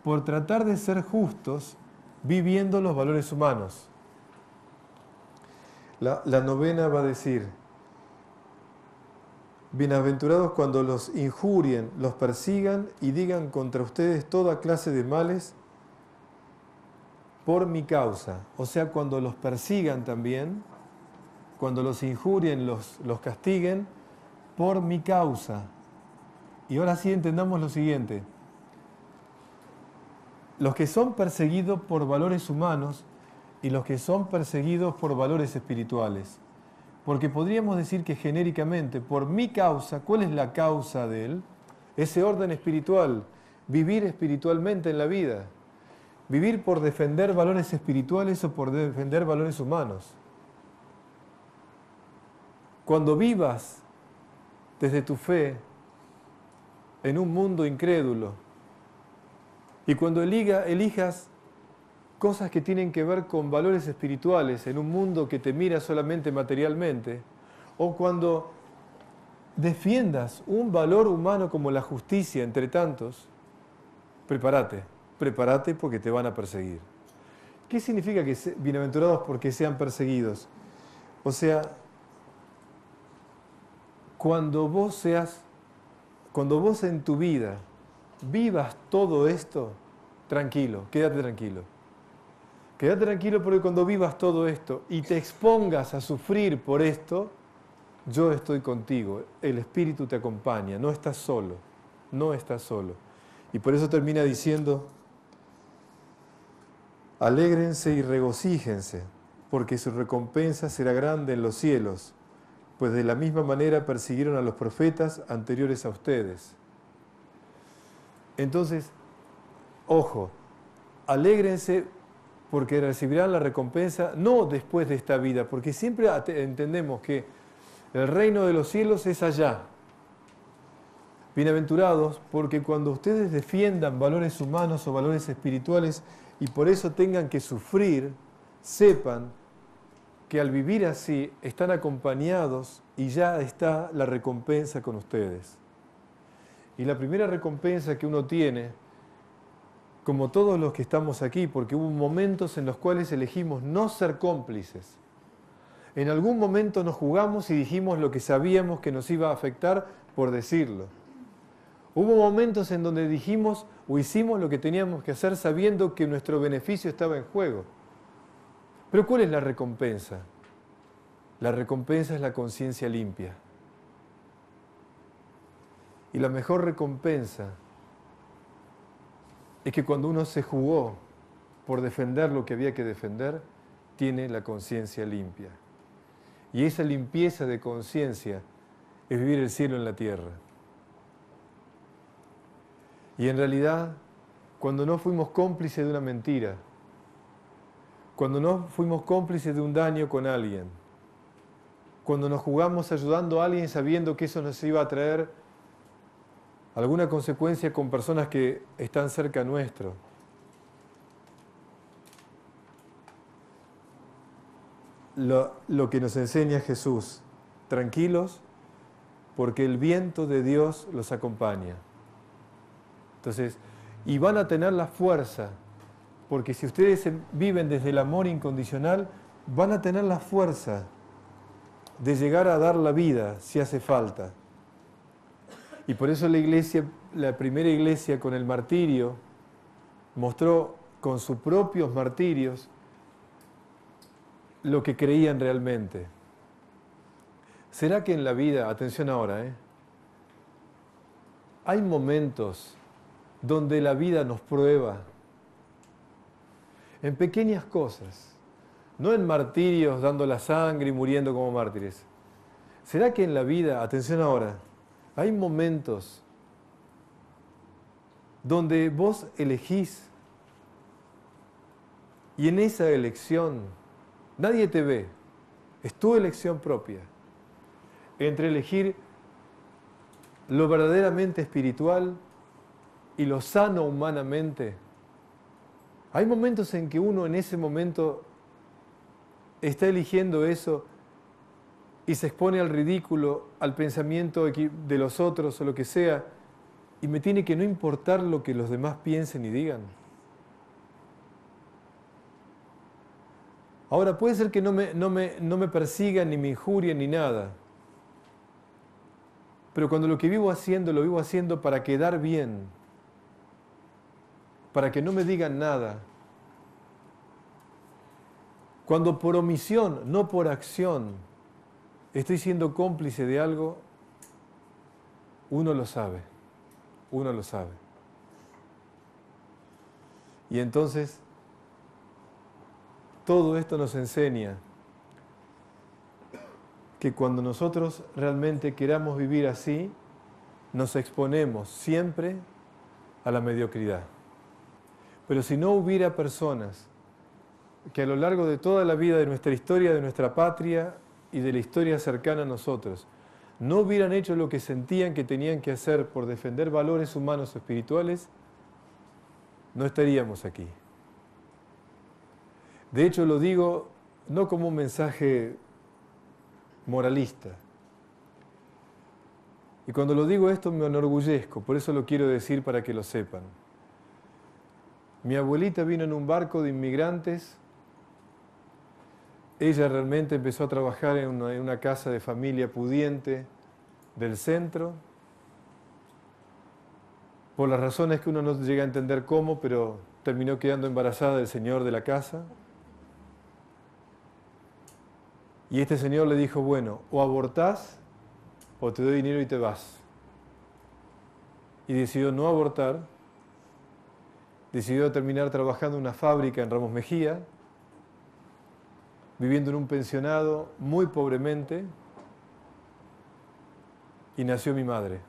Speaker 1: por tratar de ser justos viviendo los valores humanos. La, novena va a decir, bienaventurados cuando los injurien, los persigan y digan contra ustedes toda clase de males por mi causa. O sea, cuando los persigan también, cuando los injurien, los, los castiguen, por mi causa. Y ahora sí entendamos lo siguiente. Los que son perseguidos por valores humanos y los que son perseguidos por valores espirituales. Porque podríamos decir que genéricamente, por mi causa, ¿cuál es la causa de él? Ese orden espiritual, vivir espiritualmente en la vida, vivir por defender valores espirituales o por defender valores humanos. Cuando vivas desde tu fe, en un mundo incrédulo. Y cuando elijas cosas que tienen que ver con valores espirituales en un mundo que te mira solamente materialmente, o cuando defiendas un valor humano como la justicia entre tantos, prepárate, prepárate porque te van a perseguir. ¿Qué significa que bienaventurados porque sean perseguidos? O sea, cuando vos seas cuando vos en tu vida vivas todo esto, tranquilo, quédate tranquilo. Quédate tranquilo porque cuando vivas todo esto y te expongas a sufrir por esto, yo estoy contigo, el Espíritu te acompaña, no estás solo, no estás solo. Y por eso termina diciendo, alégrense y regocíjense, porque su recompensa será grande en los cielos pues de la misma manera persiguieron a los profetas anteriores a ustedes. Entonces, ojo, alégrense porque recibirán la recompensa no después de esta vida, porque siempre entendemos que el reino de los cielos es allá. Bienaventurados, porque cuando ustedes defiendan valores humanos o valores espirituales y por eso tengan que sufrir, sepan que al vivir así están acompañados y ya está la recompensa con ustedes. Y la primera recompensa que uno tiene, como todos los que estamos aquí, porque hubo momentos en los cuales elegimos no ser cómplices. En algún momento nos jugamos y dijimos lo que sabíamos que nos iba a afectar por decirlo. Hubo momentos en donde dijimos o hicimos lo que teníamos que hacer sabiendo que nuestro beneficio estaba en juego. Pero ¿cuál es la recompensa? La recompensa es la conciencia limpia. Y la mejor recompensa es que cuando uno se jugó por defender lo que había que defender, tiene la conciencia limpia. Y esa limpieza de conciencia es vivir el cielo en la tierra. Y en realidad, cuando no fuimos cómplices de una mentira, cuando no fuimos cómplices de un daño con alguien, cuando nos jugamos ayudando a alguien sabiendo que eso nos iba a traer alguna consecuencia con personas que están cerca nuestro. Lo, lo que nos enseña Jesús, tranquilos, porque el viento de Dios los acompaña. Entonces, y van a tener la fuerza porque si ustedes viven desde el amor incondicional, van a tener la fuerza de llegar a dar la vida si hace falta. Y por eso la iglesia, la primera iglesia con el martirio, mostró con sus propios martirios lo que creían realmente. ¿Será que en la vida, atención ahora, eh, hay momentos donde la vida nos prueba en pequeñas cosas, no en martirios dando la sangre y muriendo como mártires. ¿Será que en la vida, atención ahora, hay momentos donde vos elegís y en esa elección nadie te ve, es tu elección propia, entre elegir lo verdaderamente espiritual y lo sano humanamente hay momentos en que uno en ese momento está eligiendo eso y se expone al ridículo, al pensamiento de los otros o lo que sea, y me tiene que no importar lo que los demás piensen y digan. Ahora, puede ser que no me, no me, persigan, ni me injurien, ni nada. Pero cuando lo que vivo haciendo, lo vivo haciendo para quedar bien, para que no me digan nada. Cuando por omisión, no por acción, estoy siendo cómplice de algo, uno lo sabe, uno lo sabe. Y entonces, todo esto nos enseña que cuando nosotros realmente queramos vivir así, nos exponemos siempre a la mediocridad. Pero si no hubiera personas que a lo largo de toda la vida de nuestra historia, de nuestra patria y de la historia cercana a nosotros, no hubieran hecho lo que sentían que tenían que hacer por defender valores humanos o espirituales, no estaríamos aquí. De hecho, lo digo no como un mensaje moralista. Y cuando lo digo esto me enorgullezco, por eso lo quiero decir para que lo sepan. Mi abuelita vino en un barco de inmigrantes. Ella realmente empezó a trabajar en una, casa de familia pudiente del centro, por las razones que uno no llega a entender cómo, pero terminó quedando embarazada del señor de la casa. Y este señor le dijo, bueno, o abortás o te doy dinero y te vas. Y decidió no abortar decidió terminar trabajando en una fábrica en Ramos Mejía, viviendo en un pensionado muy pobremente, y nació mi madre.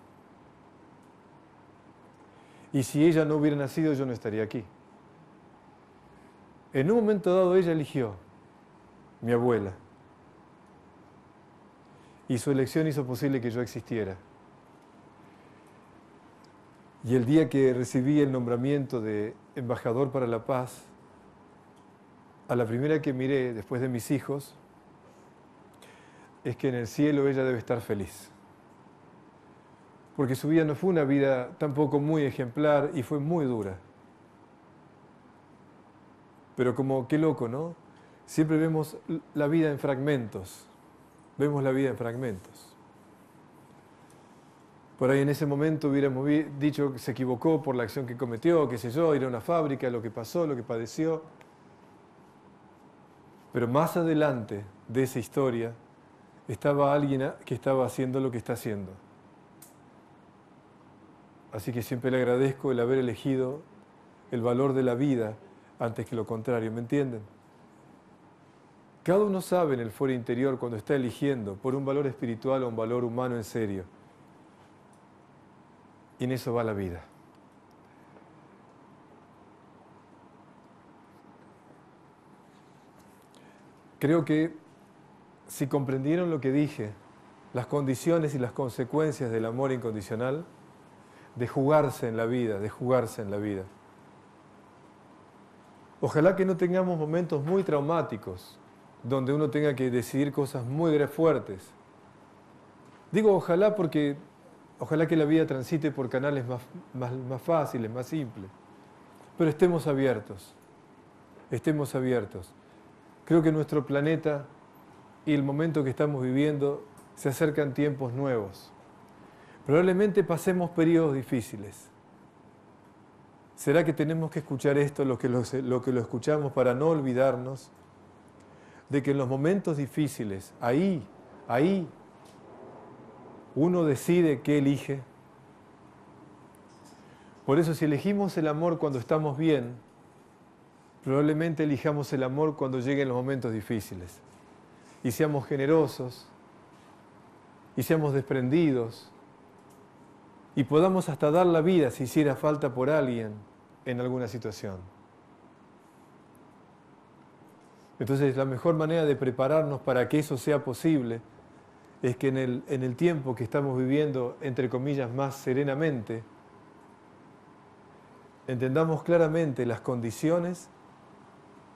Speaker 1: Y si ella no hubiera nacido, yo no estaría aquí. En un momento dado ella eligió, mi abuela, y su elección hizo posible que yo existiera. Y el día que recibí el nombramiento de embajador para la paz, a la primera que miré después de mis hijos, es que en el cielo ella debe estar feliz. Porque su vida no fue una vida tampoco muy ejemplar y fue muy dura. Pero como qué loco, ¿no? Siempre vemos la vida en fragmentos. Vemos la vida en fragmentos por ahí en ese momento hubiéramos dicho que se equivocó por la acción que cometió, qué sé yo, ir a una fábrica, lo que pasó, lo que padeció. Pero más adelante de esa historia estaba alguien que estaba haciendo lo que está haciendo. Así que siempre le agradezco el haber elegido el valor de la vida antes que lo contrario, ¿me entienden? Cada uno sabe en el foro interior cuando está eligiendo por un valor espiritual o un valor humano en serio. Y en eso va la vida. Creo que si comprendieron lo que dije, las condiciones y las consecuencias del amor incondicional, de jugarse en la vida, de jugarse en la vida. Ojalá que no tengamos momentos muy traumáticos, donde uno tenga que decidir cosas muy fuertes. Digo ojalá porque Ojalá que la vida transite por canales más, fáciles, más simples. Pero estemos abiertos, estemos abiertos. Creo que nuestro planeta y el momento que estamos viviendo se acercan tiempos nuevos. Probablemente pasemos periodos difíciles. ¿Será que tenemos que escuchar esto, lo que, lo que lo escuchamos, para no olvidarnos de que en los momentos difíciles, ahí, ahí uno decide qué elige. Por eso si elegimos el amor cuando estamos bien, probablemente elijamos el amor cuando lleguen los momentos difíciles. Y seamos generosos, y seamos desprendidos, y podamos hasta dar la vida si hiciera falta por alguien en alguna situación. Entonces la mejor manera de prepararnos para que eso sea posible es que en el, tiempo que estamos viviendo, entre comillas, más serenamente, entendamos claramente las condiciones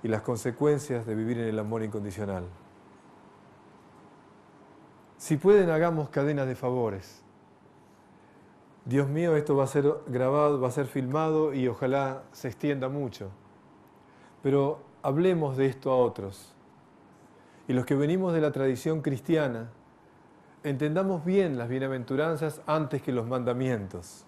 Speaker 1: y las consecuencias de vivir en el amor incondicional. Si pueden, hagamos cadenas de favores. Dios mío, esto va a ser grabado, va a ser filmado y ojalá se extienda mucho. Pero hablemos de esto a otros. Y los que venimos de la tradición cristiana, entendamos bien las bienaventuranzas antes que los mandamientos.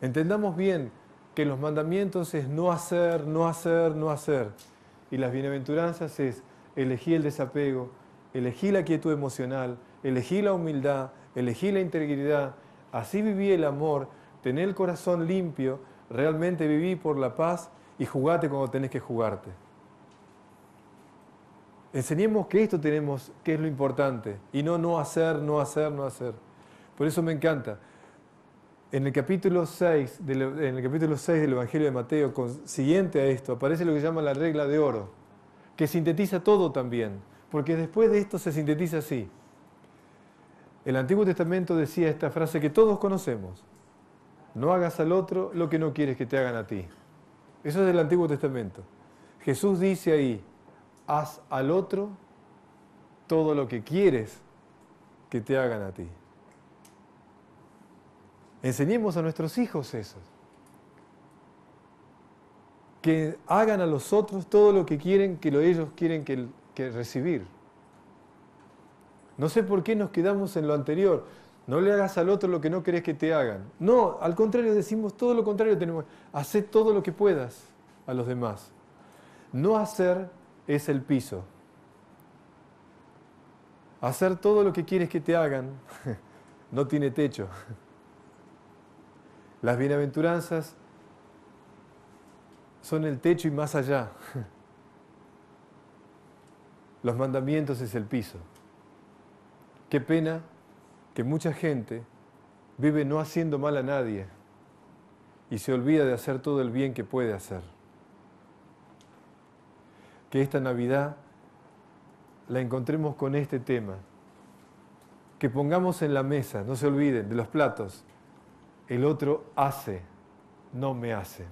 Speaker 1: Entendamos bien que los mandamientos es no hacer, no hacer, no hacer. Y las bienaventuranzas es elegir el desapego, elegí la quietud emocional, elegí la humildad, elegí la integridad. Así viví el amor, tené el corazón limpio, realmente viví por la paz y jugate cuando tenés que jugarte enseñemos que esto tenemos, que es lo importante, y no no hacer, no hacer, no hacer. Por eso me encanta. En el capítulo 6 del, en el capítulo del Evangelio de Mateo, siguiente a esto, aparece lo que llama la regla de oro, que sintetiza todo también, porque después de esto se sintetiza así. El Antiguo Testamento decía esta frase que todos conocemos, no hagas al otro lo que no quieres que te hagan a ti. Eso es del Antiguo Testamento. Jesús dice ahí, haz al otro todo lo que quieres que te hagan a ti. Enseñemos a nuestros hijos eso. Que hagan a los otros todo lo que quieren que lo ellos quieren que, recibir. No sé por qué nos quedamos en lo anterior. No le hagas al otro lo que no querés que te hagan. No, al contrario, decimos todo lo contrario. Tenemos, todo lo que puedas a los demás. No hacer es el piso. Hacer todo lo que quieres que te hagan no tiene techo. Las bienaventuranzas son el techo y más allá. Los mandamientos es el piso. Qué pena que mucha gente vive no haciendo mal a nadie y se olvida de hacer todo el bien que puede hacer que esta Navidad la encontremos con este tema, que pongamos en la mesa, no se olviden, de los platos, el otro hace, no me hace.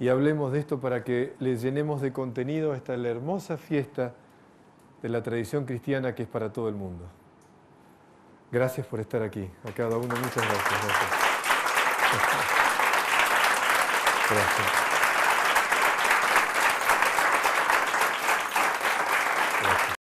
Speaker 1: Y hablemos de esto para que le llenemos de contenido esta la hermosa fiesta de la tradición cristiana que es para todo el mundo. Gracias por estar aquí. A cada uno muchas Gracias. gracias.